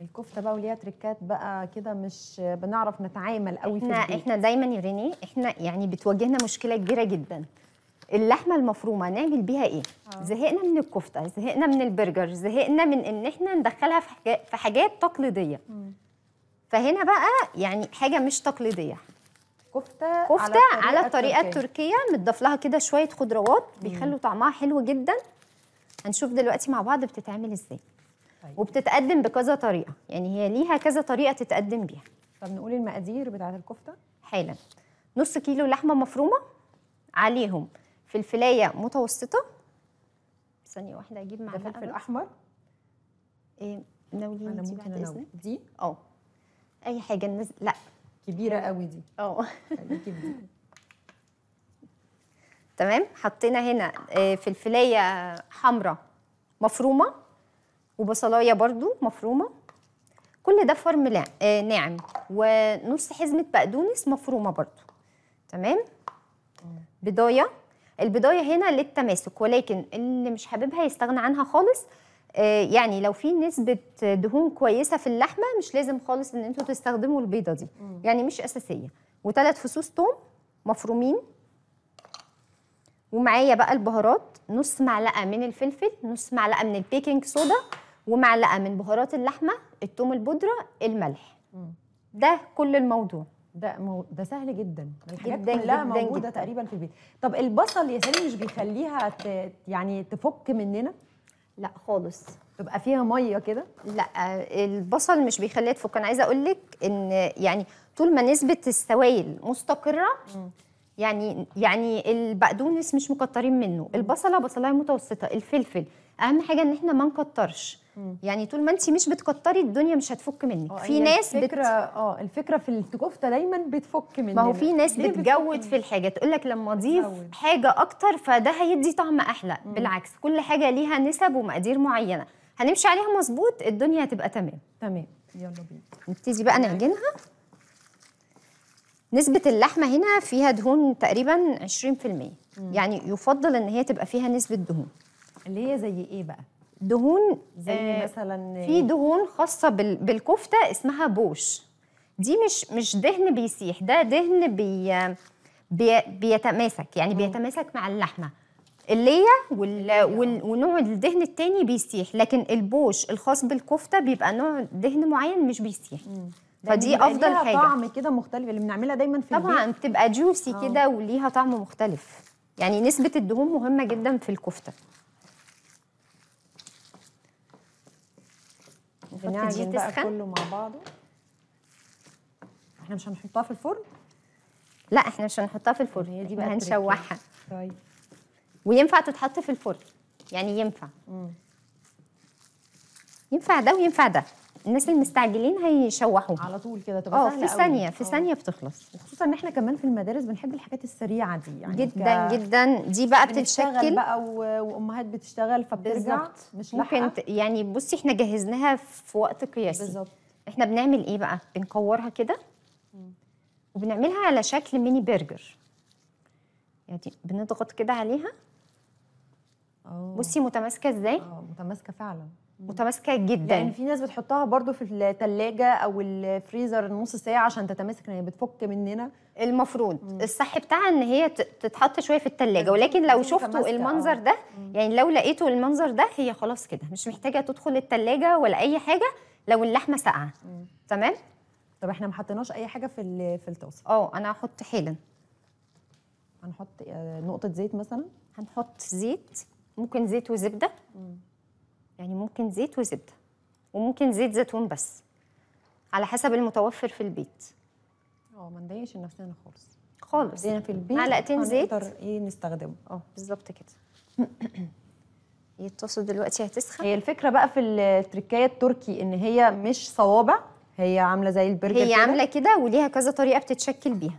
S3: الكفته بقى وليها تريكات بقى كده مش بنعرف نتعامل قوي احنا في احنا دايما يا ريني احنا يعني بتواجهنا مشكله كبيره جدا اللحمه المفرومه نعمل بيها ايه آه. زهقنا من الكفته زهقنا من البرجر زهقنا من ان احنا ندخلها في حاجات تقليديه مم. فهنا بقى يعني حاجه مش تقليديه
S1: كفته كفته على الطريقه التركيه
S3: متضاف لها كده شويه خضروات بيخلوا طعمها حلو جدا هنشوف دلوقتي مع بعض بتتعمل ازاي طيب. وبتتقدم بكذا طريقه يعني هي ليها كذا طريقه تتقدم بيها طب نقول المقادير بتاعه الكفته حالا نص كيلو لحمه مفرومه عليهم فلفلايه متوسطه ثانيه واحده اجيب معاها ده فلفل احمر ايه ناويين انا ممكن دي اه اي حاجه الناس لا كبيره قوي دي اه تمام حطينا هنا آه، فلفلايه حمراء مفرومه وبصلايه برضو مفرومه كل ده فرم آه، ناعم ونص حزمه بقدونس مفرومه برضو تمام بضايه البدايه هنا للتماسك ولكن اللي مش حاببها يستغنى عنها خالص آه، يعني لو في نسبه دهون كويسه في اللحمه مش لازم خالص ان انتوا تستخدموا البيضه دي يعني مش اساسيه وثلاث فصوص توم مفرومين ومعايا بقى البهارات نص معلقه من الفلفل نص معلقه من البيكنج صودا ومعلقه من بهارات اللحمه التوم البودره الملح ده كل الموضوع ده مو ده سهل جدا الحاجات جداً كلها جداً موجوده جداً. تقريبا في البيت طب البصل يا سيدي مش بيخليها ت... يعني تفك مننا لا خالص تبقى فيها ميه كده لا البصل مش بيخليها تفك انا عايزه اقول لك ان يعني طول ما نسبه السوائل مستقره م. يعني يعني البقدونس مش مكترين منه البصله بصلايه متوسطه الفلفل اهم حاجه ان احنا ما نكترش يعني طول ما انت مش بتكتري الدنيا مش هتفك منك اه، في ناس الفكره بت... اه الفكره في الكفته دايما بتفك منك ما هو في ناس بتجود في الحاجه تقول لك لما اضيف حاجه اكتر فده هيدي طعم احلى مم. بالعكس كل حاجه ليها نسب ومقادير معينه هنمشي عليها مظبوط الدنيا هتبقى تمام تمام يلا بينا نبتدي بقى نعجنها نسبة اللحمة هنا فيها دهون تقريبا 20% مم. يعني يفضل ان هي تبقى فيها نسبة دهون اللي هي زي ايه بقى؟ دهون زي آه،
S1: مثلا في
S3: دهون خاصه بالكفته اسمها بوش دي مش مش دهن بيسيح ده دهن بي, بي بيتماسك يعني بيتماسك مع اللحمه اللية آه. وال... ونوع الدهن التاني بيسيح لكن البوش الخاص بالكفتة بيبقى نوع دهن معين مش بيسيح مم. فدي افضل ليها حاجه طعم كده مختلف اللي بنعملها دايما في طبعا البيت. بتبقى جوسي آه. كده وليها طعم مختلف يعني نسبه الدهون مهمه جدا في الكفته بنعجن تسخن.
S1: كله مع بعضه
S3: احنا مش هنحطها في الفرن لا احنا مش هنحطها في الفرن يعني هي دي بقى هنشوحها طيب وينفع تتحط في الفرن يعني ينفع مم. ينفع ده وينفع ده الناس المستعجلين هيشوحوا على طول كده تبقى اه، سهله في ثانيه في اه. ثانيه
S2: بتخلص
S1: وخصوصا ان احنا كمان في المدارس بنحب الحاجات السريعه دي يعني جدا ك... جدا دي بقى بتتشكل بقى و... وامهات بتشتغل فبترجع مش ممكن
S3: ت... يعني بصي احنا جهزناها في وقت قياسي بالظبط احنا بنعمل ايه بقى بنكورها كده وبنعملها على شكل ميني برجر يعني بنضغط كده عليها أوه. بصي متماسكه ازاي اه متماسكه فعلا
S1: متماسكه جدا يعني في ناس بتحطها برضو في الثلاجه او الفريزر نص ساعه عشان
S3: تتماسك يعني بتفك مننا المفروض الصح بتاعها ان هي تتحط شويه في الثلاجه ولكن لو شفتوا المنظر آه. ده يعني لو لقيتوا المنظر ده هي خلاص كده مش محتاجه تدخل الثلاجه ولا اي حاجه لو اللحمه ساقعه تمام طب احنا ما حطيناش اي حاجه في في الطاسه اه انا هحط حالا هنحط آه، نقطه زيت مثلا هنحط زيت ممكن زيت وزبده مم. يعني ممكن زيت وزبده وممكن زيت زيتون بس على حسب المتوفر في البيت
S1: اه ما نضايقش نفسنا خالص
S3: خالص يعني في البيت معلقتين زيت ايه نستخدمه اه بالظبط كده
S1: الطاسه دلوقتي هتسخن هي الفكره بقى في
S3: التركايه التركي ان هي مش صوابع هي عامله زي البرجر هي كدا. عامله كده وليها كذا طريقه بتتشكل بيها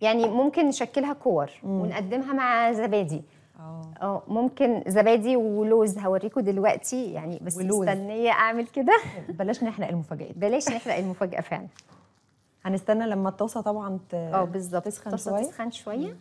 S3: يعني ممكن نشكلها كور ونقدمها مع زبادي اه. اه ممكن زبادي ولوز هوريكم دلوقتي يعني بس ولوز. مستنيه اعمل كده بلاش نحرق المفاجآت بلاش نحرق المفاجأة فعلا
S1: هنستنى لما الطاسه طبعا ت... اه بالظبط تسخن شويه تسخن شويه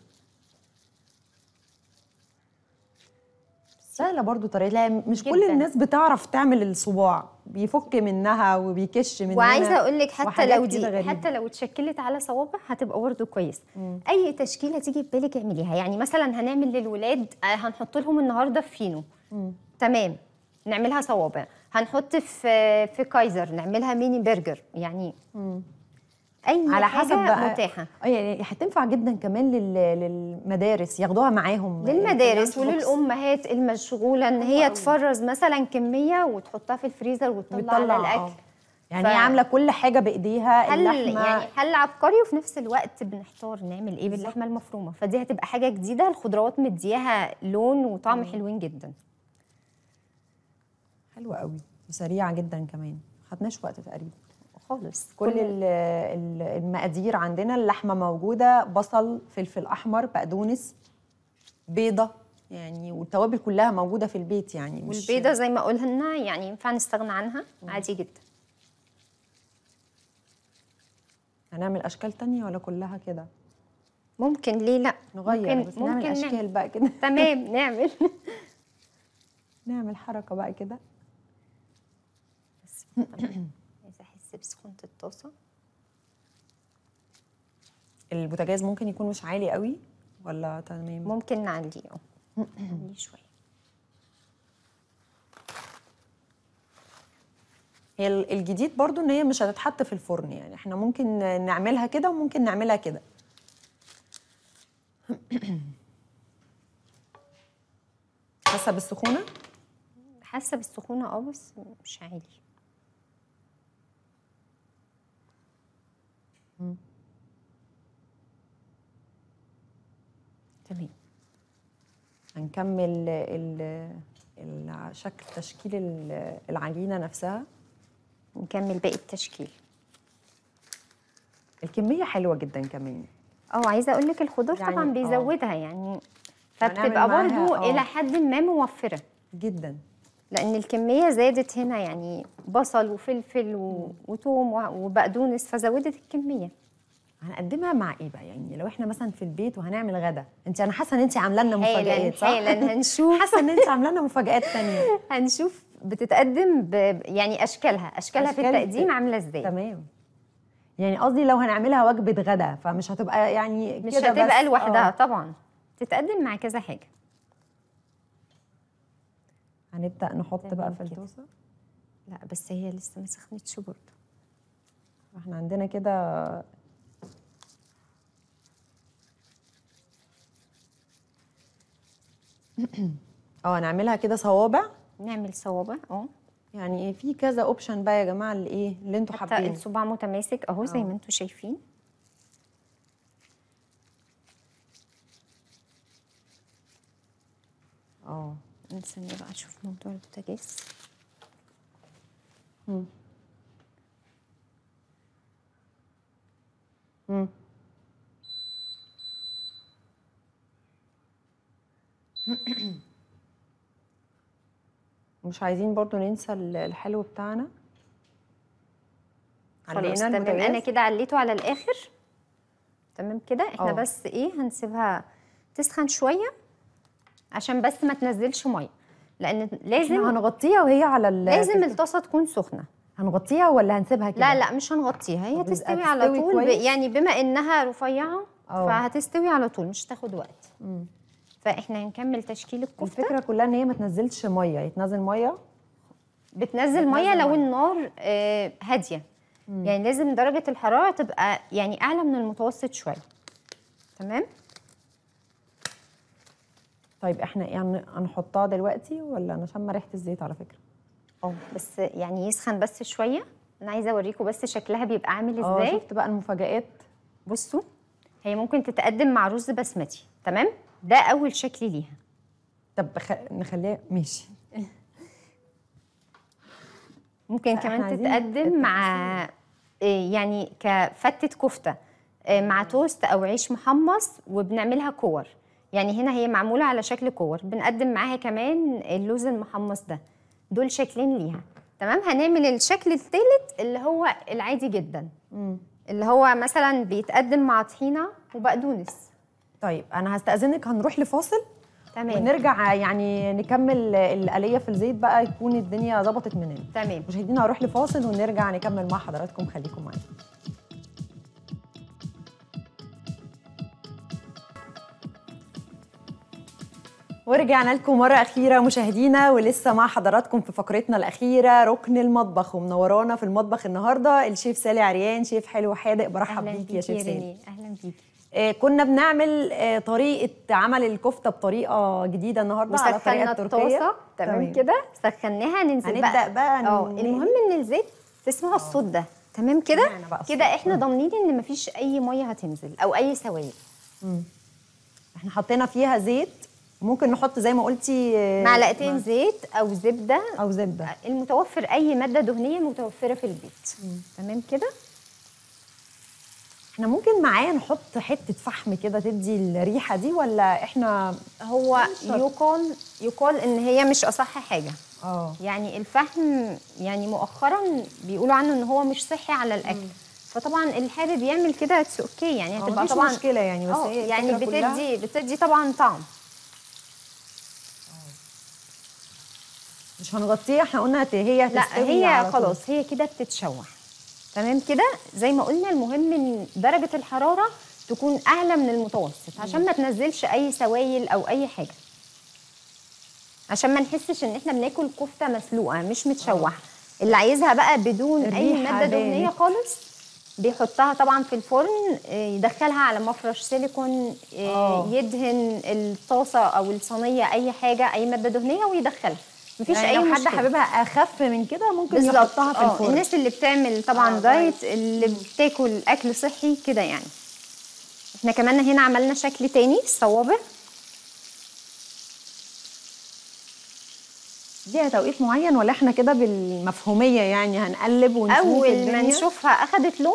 S1: سهله برضو طريقه لا مش كل الناس بتعرف تعمل
S3: الصباع بيفك منها وبيكش منها وعايزه اقول لك حتى لو دي حتى لو اتشكلت على صوابع هتبقى برضه كويس مم. اي تشكيله تيجي في بالك اعمليها يعني مثلا هنعمل للولاد آه، هنحط لهم النهارده في فينو مم. تمام نعملها صوابع هنحط في في كايزر نعملها ميني برجر يعني مم. اي على حسب بقى متاحه آه، يعني هتنفع جدا كمان للمدارس ياخدوها
S1: معاهم للمدارس يعني وللامهات
S3: المشغوله ان هي تفرز مثلا كميه وتحطها في الفريزر وتطلع على الاكل آه. أوه. يعني ف... هي عامله كل حاجه بايديها هل اللحمه يعني حل عبقري وفي نفس الوقت بنحتار نعمل ايه باللحمه المفرومه فدي هتبقى حاجه جديده الخضروات مدياها لون وطعم مم. حلوين جدا حلوه
S1: قوي وسريعه جدا كمان ما خدناش وقت تقريبا
S2: خالص كل, كل
S1: المقادير عندنا اللحمه موجوده بصل فلفل احمر بقدونس بيضه يعني والتوابل كلها موجوده في البيت يعني مش والبيضه
S3: زي ما قلنا يعني ينفع نستغنى عنها عادي جدا
S1: هنعمل اشكال تانية ولا كلها كده
S3: ممكن ليه لا
S1: نغير ممكن بس ممكن نعمل اشكال نعمل. بقى
S3: كده تمام نعمل نعمل حركه بقى كده بسخونة الطاسة
S1: البوتاجاز ممكن يكون مش عالي قوي ولا تمام ممكن نعليه اه نعليه شوية هي الجديد برضو ان هي مش هتتحط في الفرن يعني احنا ممكن نعملها كده وممكن نعملها كده
S3: حاسه بالسخونه حاسه بالسخونه اه بس مش عالي تمام
S1: هنكمل شكل تشكيل العجينه نفسها نكمل باقي التشكيل الكميه حلوه جدا كمان
S3: اه عايزه اقول لك الخضار يعني طبعا آه. بيزودها أوه. يعني فبتبقى برضه آه. الى حد ما موفره جدا لان الكميه زادت هنا يعني بصل وفلفل و... وتوم وبقدونس فزودت الكميه
S1: هنقدمها مع ايه بقى يعني لو احنا مثلا في البيت وهنعمل غدا انت انا حاسه ان انت عامله لنا مفاجات صح حيلاً هنشوف
S3: حاسه ان انت عامله لنا مفاجات ثانيه هنشوف بتتقدم ب... يعني اشكالها اشكالها أشكال في التقديم عامله ازاي تمام يعني قصدي لو
S1: هنعملها وجبه غدا فمش هتبقى يعني مش هتبقى لوحدها آه.
S3: طبعا تتقدم مع كذا حاجه
S1: هنبدا نحط بقى في الدوسه
S3: لا بس هي لسه ما سخنتش برضه احنا عندنا كده
S1: اه نعملها كده صوابع نعمل صوابع اه يعني في كذا اوبشن بقى يا جماعه اللي ايه اللي انتوا حابينه حتى الصباع متماسك اهو زي اه. ما انتوا شايفين
S3: اه نستني بقى نشوف موضوع البوتاجاز
S1: مش عايزين برضو ننسى الحلو بتاعنا
S3: علينا تمام انا كده عليته على الاخر تمام كده احنا أوه. بس ايه هنسيبها تسخن شويه عشان بس ما تنزلش ميه لان لازم هنغطيها وهي على ال... لازم الطاسه تكون سخنه هنغطيها ولا هنسيبها كده لا لا مش هنغطيها هي تستوي على طول ب... يعني بما انها رفيعه أوه. فهتستوي على طول مش تاخد وقت مم. فاحنا هنكمل تشكيل الكفته الفكره كلها ان هي ما تنزلش ميه يتنزل يعني ميه
S1: بتنزل ميه لو
S3: النار آه هاديه مم. يعني لازم درجه الحراره تبقى يعني اعلى من المتوسط شويه تمام
S1: طيب احنا يعني هنحطها دلوقتي ولا انا شامه ريحه الزيت على فكره
S3: اه بس يعني يسخن بس شويه انا عايزه اوريكم بس شكلها بيبقى عامل اه، ازاي اه شفت بقى المفاجآت بصوا هي ممكن تتقدم مع رز بسمتي تمام ده اول شكل ليها طب خ... نخليها ماشي ممكن كمان تتقدم مع آه، يعني كفتة كفتة آه، مع توست أو عيش محمص وبنعملها كور يعني هنا هي معموله على شكل كور بنقدم معاها كمان اللوز المحمص ده دول شكلين ليها تمام هنعمل الشكل الثالث اللي هو العادي جدا مم. اللي هو مثلا بيتقدم مع طحينه وبقدونس طيب انا هستاذنك هنروح لفاصل تمام ونرجع
S1: يعني نكمل القليه في الزيت بقى يكون الدنيا ظبطت مننا تمام مشاهدينا هروح لفاصل ونرجع نكمل مع حضراتكم خليكم معانا ورجعنا لكم مرة أخيرة مشاهدينا ولسه مع حضراتكم في فقرتنا الأخيرة ركن المطبخ ومنورانا في المطبخ النهاردة الشيف سالي عريان شيف حلو حادق برحب بيك يا شيف سالي أهلا بيك آه كنا بنعمل آه طريقة عمل الكفتة
S3: بطريقة جديدة النهاردة على الطريقه التركية تمام كده سخناها ننزل هنبدأ بقى, بقى اه المهم إن الزيت تسمعوا آه. الصوت ده تمام كده كده احنا آه. ضامنين ان مفيش اي ميه هتنزل او اي سوائل احنا حطينا فيها زيت ممكن نحط زي ما قلتي آه، معلقتين زيت او زبده او زبده المتوفر اي ماده دهنيه متوفره في البيت تمام كده احنا ممكن معاه نحط حته فحم كده تدي الريحه دي ولا احنا هو يقال يقال ان هي مش اصح حاجه اه يعني الفحم يعني مؤخرا بيقولوا عنه ان هو مش صحي على الاكل مم. فطبعا اللي حابب يعمل كده اتس اوكي يعني آه، هتبقى طبعا مشكله يعني بس آه، يعني بتدي بتدي طبعا طعم مش هنغطيها احنا قلنا هي هتستوي لا هي خلاص هي كده بتتشوح تمام كده زي ما قلنا المهم ان درجه الحراره تكون اعلى من المتوسط عشان ما تنزلش اي سوائل او اي حاجه عشان ما نحسش ان احنا بناكل كفته مسلوقه مش متشوحه آه. اللي عايزها بقى بدون اي ماده دهنيه خالص بيحطها طبعا في الفرن آه، يدخلها على مفرش سيليكون آه، يدهن الطاسه او الصينيه اي حاجه اي ماده دهنيه ويدخلها مفيش يعني اي حد حاببها اخف من كده ممكن يحطها في آه، الفرن الناس اللي بتعمل طبعا آه، طيب. دايت اللي بتاكل اكل صحي كده يعني احنا كمان هنا عملنا شكل تاني الصوابع ليها توقيت معين ولا احنا كده
S1: بالمفهوميه يعني هنقلب ونشوف اول ما نشوفها
S3: اخدت لون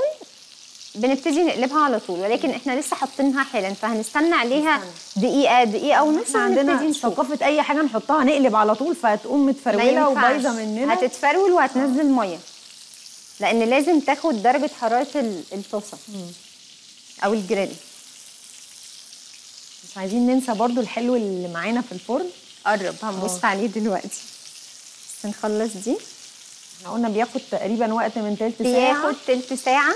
S3: بنبتدي نقلبها على طول ولكن احنا لسه حاطينها حالا فهنستنى عليها دقيقه دقيقه ونص عندنا ثقافه اي حاجه نحطها نقلب على طول فهتقوم متفروله وبايظه مننا هتتفرول وهتنزل آه. ميه لان لازم تاخد درجه حراره الطاسه او الجريل مش عايزين ننسى برضو الحلو اللي
S1: معانا في الفرن قرب هنبص آه. عليه دلوقتي بس نخلص دي
S3: احنا قلنا بياخد تقريبا وقت من تلت ساعه بياخد تلت ساعه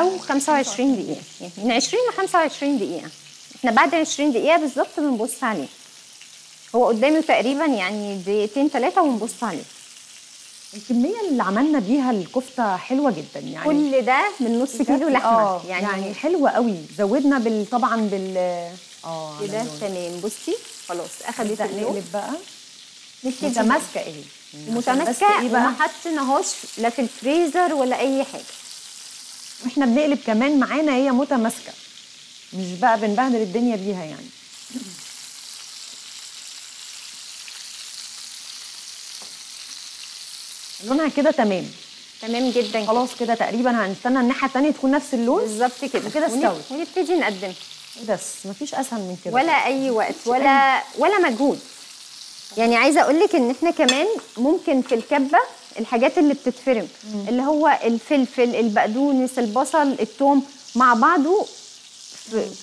S3: او 25 دقيقه يعني من 20 ل 25 دقيقه احنا بعد 20 دقيقه بالظبط بنبص عليه هو قدامه تقريبا يعني دقيقتين ثلاثه ونبص عليه الكمية اللي عملنا بيها الكفتة حلوة جدا يعني كل ده من نص كيلو لحمة آه يعني,
S1: يعني حلوة قوي زودنا بال طبعا بال اه كده
S3: تمام بصي خلاص اخدت نقلب بقى متماسكة ايه متماسكة إيه ما حطيناهاش لا في الفريزر ولا أي حاجة واحنا بنقلب كمان معانا
S1: هي متماسكه مش بقى بنبهدل الدنيا بيها يعني لونها كده تمام تمام جدا خلاص كده تقريبا هنستنى الناحيه الثانيه تكون نفس اللون بالظبط كده وكده استوت
S3: ونبتدي نقدمها إيه بس مفيش اسهل من كده ولا اي وقت ولا ولا مجهود يعني عايزه اقول لك ان احنا كمان ممكن في الكبه الحاجات اللي بتتفرم اللي هو الفلفل البقدونس البصل الثوم مع بعضه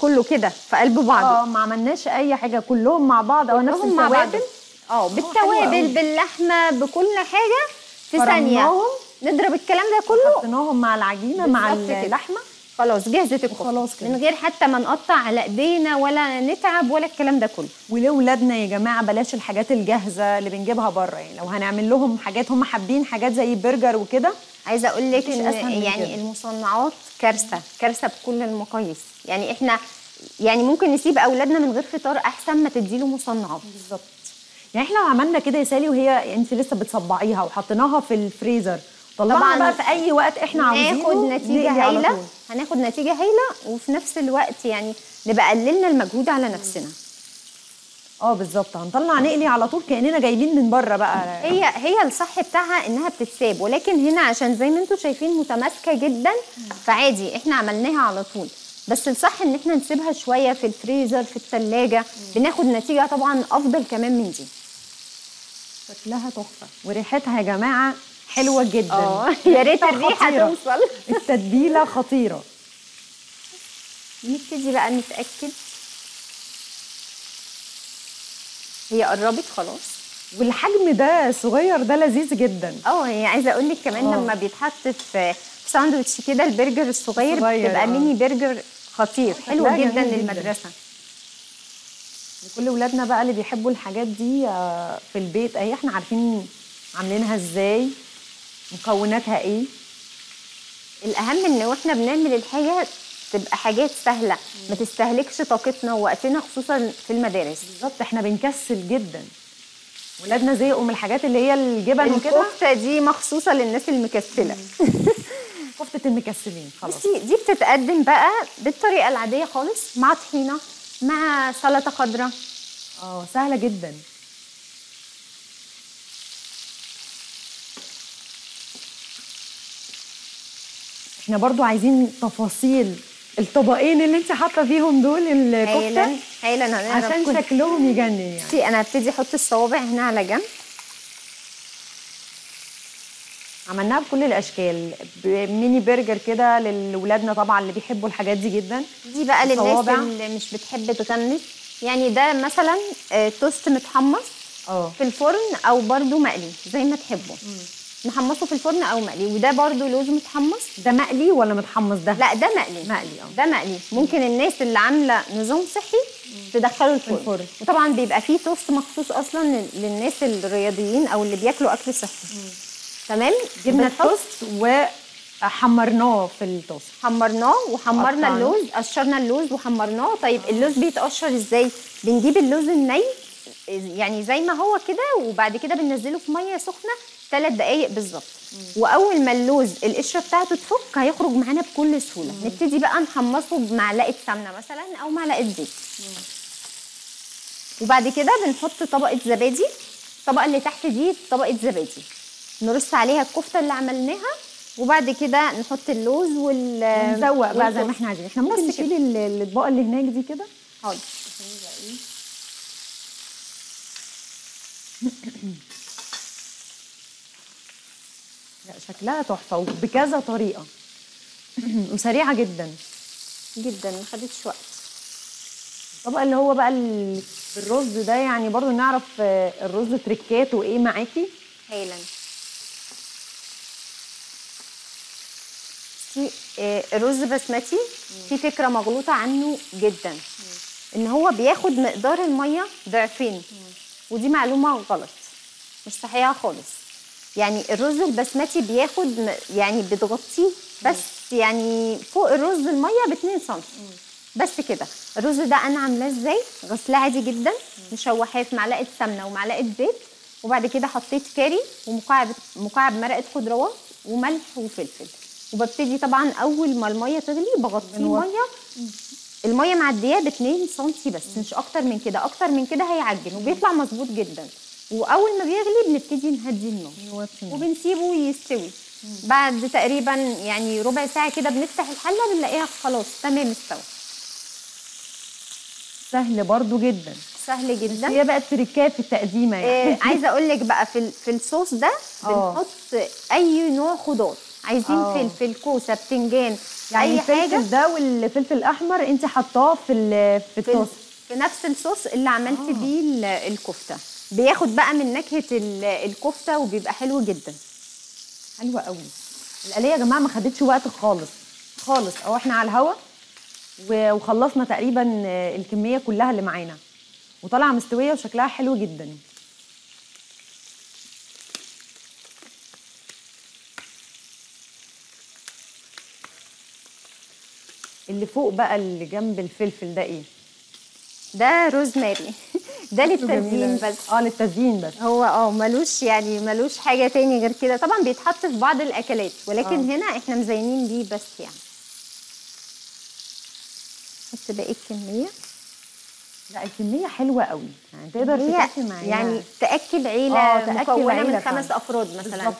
S3: كله كده في قلب بعضه اه ما عملناش اي حاجه كلهم مع بعض او نفس التوابل اه, اه، بالتوابل باللحمه بكل حاجه في ثانيه نضرب الكلام ده كله حطيناهم مع العجينه مع اللحمه خلاص جهزت الكفته خلاص كده من غير حتى ما نقطع على ايدينا ولا نتعب ولا الكلام ده كله وليه
S1: ولادنا يا جماعه بلاش الحاجات الجاهزه اللي بنجيبها بره يعني لو هنعمل لهم حاجات هم حابين حاجات
S3: زي برجر وكده عايزه اقول لك ان يعني المصنعات كارثه كارثه بكل المقاييس يعني احنا يعني ممكن نسيب اولادنا من غير فطار احسن ما تديله مصنعات بالظبط يعني احنا لو عملنا كده يا سالي وهي انت لسه بتصبعيها وحطيناها في
S1: الفريزر طبعاً بقى في اي وقت احنا عاوزينه ناخد نتيجه هايله
S3: هناخد نتيجه هايله وفي نفس الوقت يعني نبقى قللنا المجهود على نفسنا اه بالظبط هنطلع نقلي على طول كاننا جايبين من بره بقى هي هي الصح بتاعها انها بتتساب ولكن هنا عشان زي ما انتم شايفين متماسكه جدا فعادي احنا عملناها على طول بس الصح ان احنا نسيبها شويه في الفريزر في الثلاجه بناخد نتيجه طبعا افضل كمان من دي شكلها تحفه وريحتها يا جماعه
S1: حلوه اه. جدا اه يا يعني ريت الريحه توصل التتبيله خطيره
S3: نبتدي بقى نتاكد هي قربت خلاص والحجم ده صغير ده لذيذ جدا اه يعني عايزه اقول لك كمان أوه. لما بيتحط في ساندوتش كده البرجر الصغير بتبقى اه. ميني برجر خطير اه، حلو جدا للمدرسه كل ولادنا بقى
S1: اللي بيحبوا الحاجات دي في البيت اهي احنا عارفين عاملينها ازاي
S3: مكوناتها ايه الاهم ان واحنا بنعمل الحاجه تبقى حاجات سهله ما تستهلكش طاقتنا ووقتنا خصوصا في المدارس بالظبط احنا بنكسل جدا ولادنا زهقوا من الحاجات اللي هي الجبن وكده الكفته دي مخصوصه للناس المكسله كفته المكسلين خلاص بصي دي بتتقدم بقى بالطريقه العاديه خالص مع طحينه مع سلطه خضراء اه سهله جدا
S1: احنا برضو عايزين تفاصيل
S3: الطبقين اللي انت حاطه فيهم دول الكفته هيلا عشان كل... شكلهم يجنن يعني بصي انا هبتدي احط الصوابع هنا على جنب
S1: عملناها بكل الاشكال ميني برجر كده لولادنا طبعا اللي بيحبوا الحاجات
S3: دي جدا دي بقى للناس اللي مش بتحب تكنس يعني ده مثلا آه، توست متحمص أوه. في الفرن او برضو مقلي زي ما تحبوا نحمصه في الفرن او مقلي وده برده لوز متحمص ده مقلي ولا متحمص ده لا ده مقلي مقلي اه ده مقلي ممكن الناس اللي عامله نظام صحي تدخله الفرن. الفرن وطبعا بيبقى فيه توست مخصوص اصلا للناس الرياضيين او اللي بياكلوا اكل صحي تمام جبنا التوست و حمرناه في التوست حمرناه وحمرنا أطلع. اللوز قشرنا اللوز وحمرناه طيب آه. اللوز بيتقشر ازاي بنجيب اللوز الني يعني زي ما هو كده وبعد كده بننزله في ميه سخنه ثلاث دقايق بالظبط واول ما اللوز القشره بتاعته تفك هيخرج معانا بكل سهوله مم. نبتدي بقى نحمصه بمعلقه سمنه مثلا او معلقه زيت وبعد كده بنحط طبقه زبادي الطبقه اللي تحت دي طبقه زبادي نرص عليها الكفته اللي عملناها وبعد كده نحط اللوز وال ونزوق بقى زي ما احنا عايزين احنا ممكن نشيل الاطباق اللي هناك دي كده حاضر
S1: لا شكلها تحفه وبكذا طريقه وسريعه جدا جدا ما خدتش وقت الطبق اللي هو بقى الرز ده يعني برضو نعرف آه، الرز تركاته ايه معاكي
S3: هايلا في آه، رز بسمتي في فكره مغلوطه عنه جدا ان هو بياخد مقدار الميه ضعفين ودي معلومه غلط مش صحيحه خالص يعني الرز البسمتي بياخد يعني بتغطيه بس يعني فوق الرز الميه ب 2 سم بس كده الرز ده انا عاملاه ازاي غسلاه عادي جدا مشوحاه في معلقه سمنه ومعلقه زيت وبعد كده حطيت كاري ومكعب مكعب مرقه خضروات وملح وفلفل وببتدي طبعا اول ما الميه تغلي بغطيه ميه الميه معديه ب 2 سم بس مش اكتر من كده اكتر من كده هيعجن وبيطلع مظبوط جدا واول ما بيغلي بنبتدي نهدي النار وبنسيبه يستوي بعد تقريبا يعني ربع ساعه كده بنفتح الحله بنلاقيها خلاص تمام استوى سهل برضو جدا سهل جدا هي بقى التركات في التقديمه يعني إيه عايزه اقول لك بقى في في الصوص ده آه. بنحط اي نوع خضار عايزين أوه. فلفل كوسه بتنجان يعني اي الفلفل ده والفلفل الاحمر انت حطاه في في الصوص في نفس الصوص اللي عملت آه. بيه الكفته بياخد بقى من نكهه الكفته وبيبقى حلو جدا حلوه قوي القليه يا جماعه ما خدتش وقت خالص خالص اهو احنا على الهوا
S1: وخلصنا تقريبا الكميه كلها اللي معانا وطالعه مستويه وشكلها حلو جدا
S3: اللي فوق بقى اللي جنب الفلفل ده ايه ده روزماري ده للتزيين بس اه للتزيين بس هو اه ملوش يعني ملوش حاجه تاني غير كده طبعا بيتحط في بعض الاكلات ولكن أوه. هنا احنا مزينين بيه بس يعني بس باقي الكميه لا الكميه حلوه قوي يعني تقدر تاكل معايا يعني تاكل عيله آه تأكل مكونه عيلة من خمس افراد مثلا بالزبط.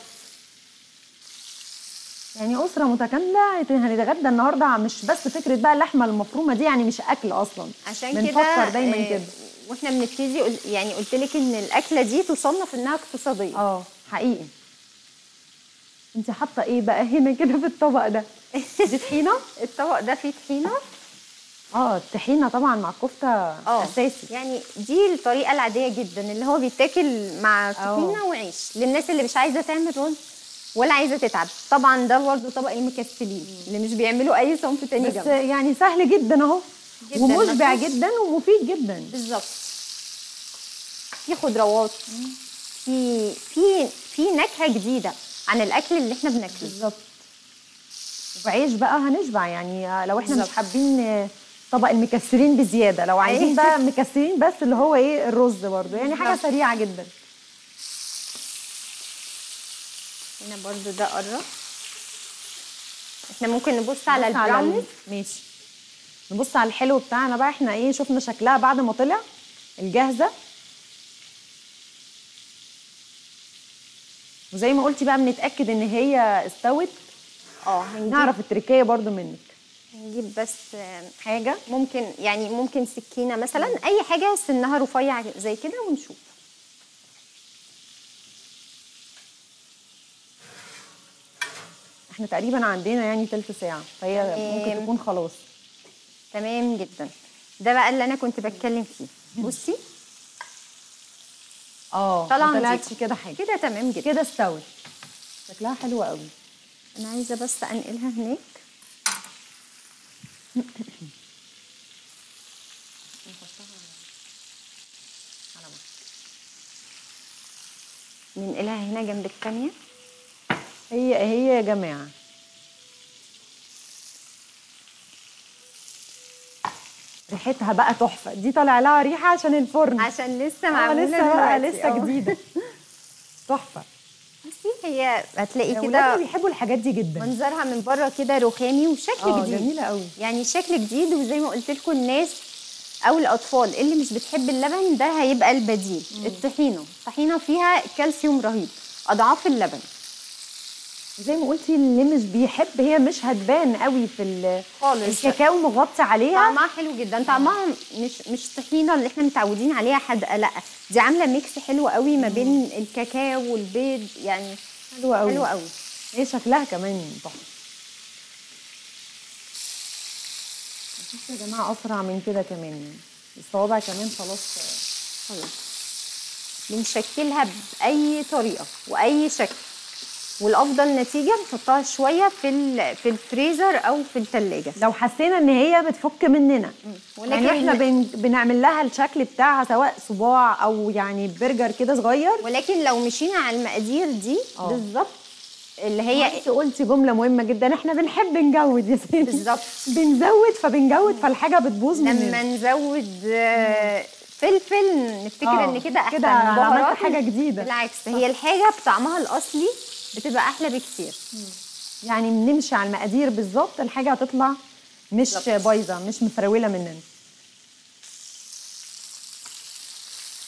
S1: يعني أسرة متكاملة هنتغدى النهاردة مش بس فكرة بقى اللحمة المفرومة دي يعني مش أكل أصلا عشان كده بنفكر دايما آه، كده
S3: واحنا بنبتدي يعني قلت لك ان الاكله دي تصنف انها اقتصاديه اه حقيقي انت حاطه ايه بقى هنا كده في الطبق ده دي طحينه الطبق ده فيه طحينه اه الطحينه طبعا مع الكفته آه، اساسي يعني دي الطريقه العاديه جدا اللي هو بيتاكل مع آه. طحينه وعيش للناس اللي مش عايزه تعمل رز ولا عايزه تتعب طبعا ده برضه طبق المكسلين اللي مش بيعملوا اي صنف تاني بس جميل. يعني سهل جدا اهو ومشبع جدا ومفيد جدا بالظبط في خضروات في في في نكهه جديده عن الاكل اللي احنا بناكله بالظبط وعيش بقى هنشبع يعني لو احنا مش
S1: حابين طبق المكسرين بزياده لو عايزين أيوة. بقى مكسرين بس اللي هو ايه الرز برضه يعني حاجه سريعه جدا
S3: هنا برضو ده قرب
S1: احنا ممكن نبص على البراون ماشي نبص على الحلو بتاعنا بقى احنا ايه شفنا شكلها بعد ما طلع الجاهزه وزي ما قلتي بقى بنتاكد ان هي استوت اه هنعرف التركيه برضو منك
S3: هنجيب بس حاجه ممكن يعني ممكن سكينه مثلا اي حاجه سنها رفيع زي كده ونشوف احنا تقريبا عندنا يعني تلت ساعه فهي ممكن تكون خلاص تمام جدا ده بقى اللي انا كنت بتكلم فيه بصي
S2: اه طلع طلعتش
S3: كده حاجه كده تمام جدا كده استوت شكلها حلو قوي انا عايزه بس انقلها هناك ننقلها هنا جنب الثانيه
S1: هي هي يا جماعه ريحتها بقى تحفه دي طالع لها ريحه عشان الفرن عشان لسه اه، معموله لسه بقى لسه اه. جديده
S3: تحفه بصي هي هتلاقي آه، كده ولادي بيحبوا الحاجات دي جدا منظرها من بره كده رخامي وشكل جديد جميله قوي يعني شكل جديد وزي ما قلت لكم الناس او الاطفال اللي مش بتحب اللبن ده هيبقى البديل الطحينه الطحينه فيها كالسيوم رهيب اضعاف اللبن زي ما قلتي اللي مش بيحب هي مش هتبان قوي في خالص الكاكاو مغطي عليها طعمها حلو جدا طعمها مش مش طحينه اللي احنا متعودين عليها حادقه لا دي عامله ميكس حلو قوي ما بين الكاكاو والبيض يعني حلوه قوي حلوه قوي هي شكلها كمان تحفه شفتوا يا جماعه اسرع من كده كمان الصوابع كمان خلاص خلاص بنشكلها باي طريقه واي شكل والافضل نتيجه نحطها شويه في في الفريزر او في الثلاجه لو حسينا ان
S1: هي بتفك مننا يعني ولكن يعني احنا بن... بنعمل لها الشكل بتاعها سواء صباع
S3: او يعني برجر كده صغير ولكن لو مشينا على المقادير دي آه. بالظبط اللي هي انت قلتي جمله مهمه جدا احنا بنحب نجود يا سيدي بالظبط بنزود فبنجود فالحاجه بتبوظ مننا لما نزود آه، فلفل نفتكر آه. ان كده احنا كده عملت حاجه جديده بالعكس هي الحاجه بطعمها الاصلي بتبقى احلى بكتير يعني بنمشي على المقادير بالظبط الحاجه هتطلع مش
S1: بايظه مش مفروله مننا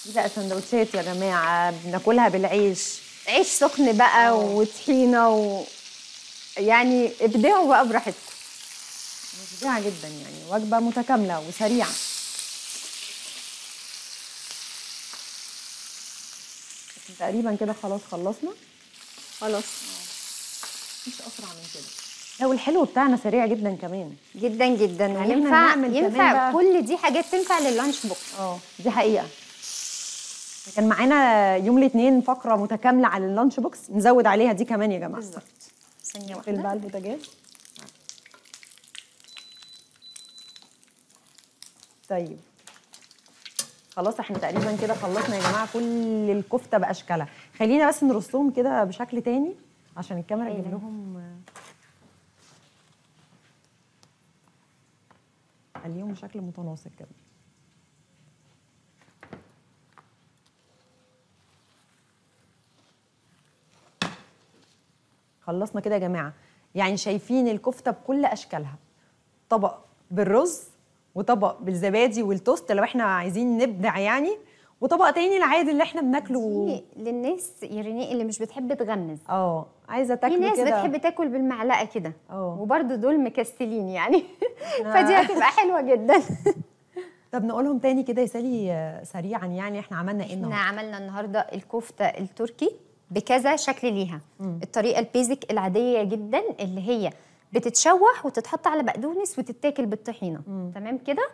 S2: دي
S3: بقى سندوتشات يا جماعه بناكلها بالعيش عيش سخن بقى آه. وطحينه و... يعني ابدعوا بقى براحتكم مشجعه جدا
S1: يعني وجبه متكامله وسريعه تقريبا كده خلاص خلصنا
S3: خلاص مفيش اسرع من كده لا الحلو بتاعنا سريع جدا كمان جدا جدا يعني ينفع ينفع كل دي حاجات تنفع لللانش بوكس اه دي حقيقه
S1: كان معانا يوم الاثنين فقره متكامله على اللانش بوكس نزود عليها دي كمان يا جماعه بالظبط ثانيه واحده نقفل بقى البوتاجاز طيب خلاص احنا تقريبا كده خلصنا يا جماعه كل الكفته باشكالها خلينا بس نرصهم كده بشكل تاني عشان الكاميرا تجيب أيوة. لهم خليهم بشكل متناسق كده خلصنا كده يا جماعه يعني شايفين الكفته بكل اشكالها طبق بالرز وطبق بالزبادي والتوست لو احنا عايزين نبدع يعني وطبق
S3: تاني العادي اللي احنا بناكله للناس يا ريني اللي مش بتحب تغمز اه عايزه تاكل كده في ناس كدا. بتحب تاكل بالمعلقه كده اه. وبرده دول مكسلين يعني فدي هتبقى حلوه جدا طب نقولهم تاني كده يا سالي سريعا يعني احنا عملنا ايه النهارده؟ احنا عملنا النهارده الكفته التركي بكذا شكل ليها م. الطريقه البيزك العاديه جدا اللي هي بتتشوح وتتحط على بقدونس وتتاكل بالطحينه مم. تمام كده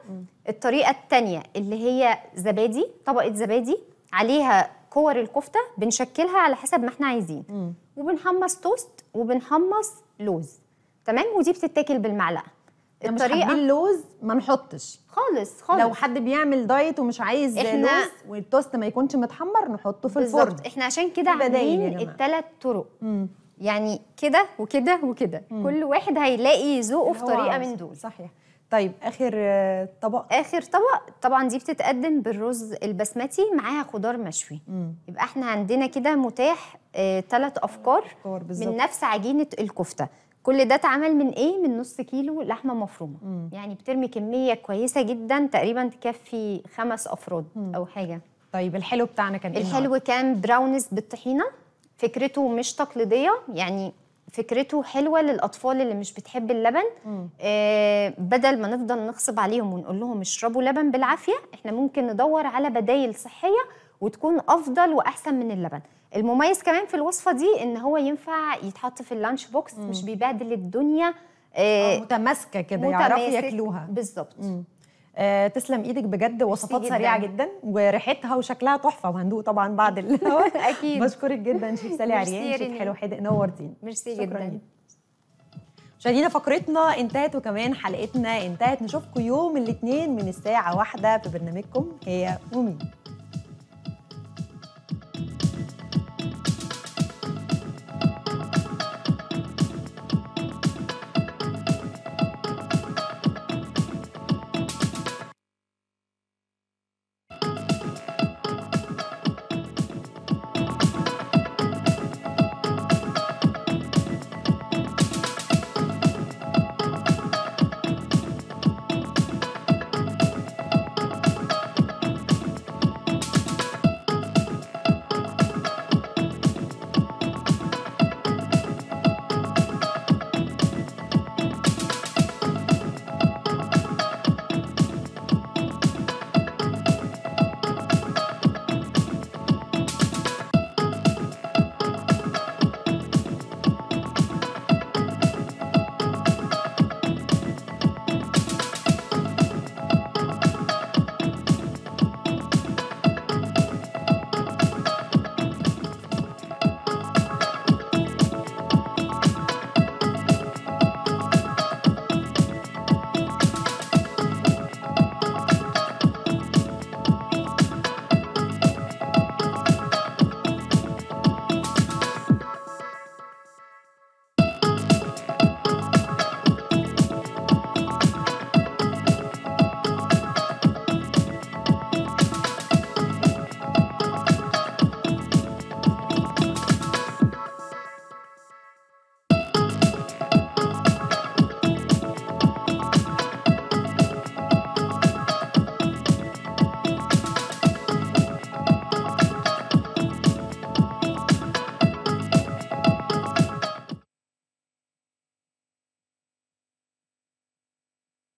S3: الطريقه الثانيه اللي هي زبادي طبقه زبادي عليها كور الكفته بنشكلها على حسب ما احنا عايزين مم. وبنحمص توست وبنحمص لوز تمام ودي بتتاكل بالمعلقه الطريقه مش اللوز ما نحطش خالص خالص لو حد بيعمل دايت ومش عايز احنا لوز والتوست ما يكونش متحمر نحطه في الفرن بالظبط احنا عشان كده عاملين الثلاث طرق مم. يعني كده وكده وكده كل واحد هيلاقي ذوقه في طريقه من دول صحيح طيب اخر آه، طبق اخر طبق طبعا دي بتتقدم بالرز البسمتي معاها خضار مشوي مم. يبقى احنا عندنا كده متاح ثلاث آه افكار من نفس عجينه الكفته كل ده اتعمل من ايه من نص كيلو لحمه مفرومه مم. يعني بترمي كميه كويسه جدا تقريبا تكفي خمس افراد مم. او حاجه طيب الحلو بتاعنا كان ايه الحلو كان براونز بالطحينه فكرته مش تقليديه يعني فكرته حلوه للاطفال اللي مش بتحب اللبن آه بدل ما نفضل نغصب عليهم ونقول لهم اشربوا لبن بالعافيه احنا ممكن ندور على بدايل صحيه وتكون افضل واحسن من اللبن المميز كمان في الوصفه دي ان هو ينفع يتحط في اللانش بوكس مم. مش بيبهدل الدنيا آه متماسكه كده يعرفوا ياكلوها
S1: بالظبط آه، تسلم ايدك بجد وصفات سريعه جدا وريحتها وشكلها تحفه وهندوق طبعا بعد ال... اكيد بشكرك جدا شيف سالي عريان شيف حلو حدق نورتيني ميرسي جدا مشاهدينا فقرتنا انتهت وكمان حلقتنا انتهت نشوفكم يوم الاثنين من الساعه واحدة في برنامجكم هي ومين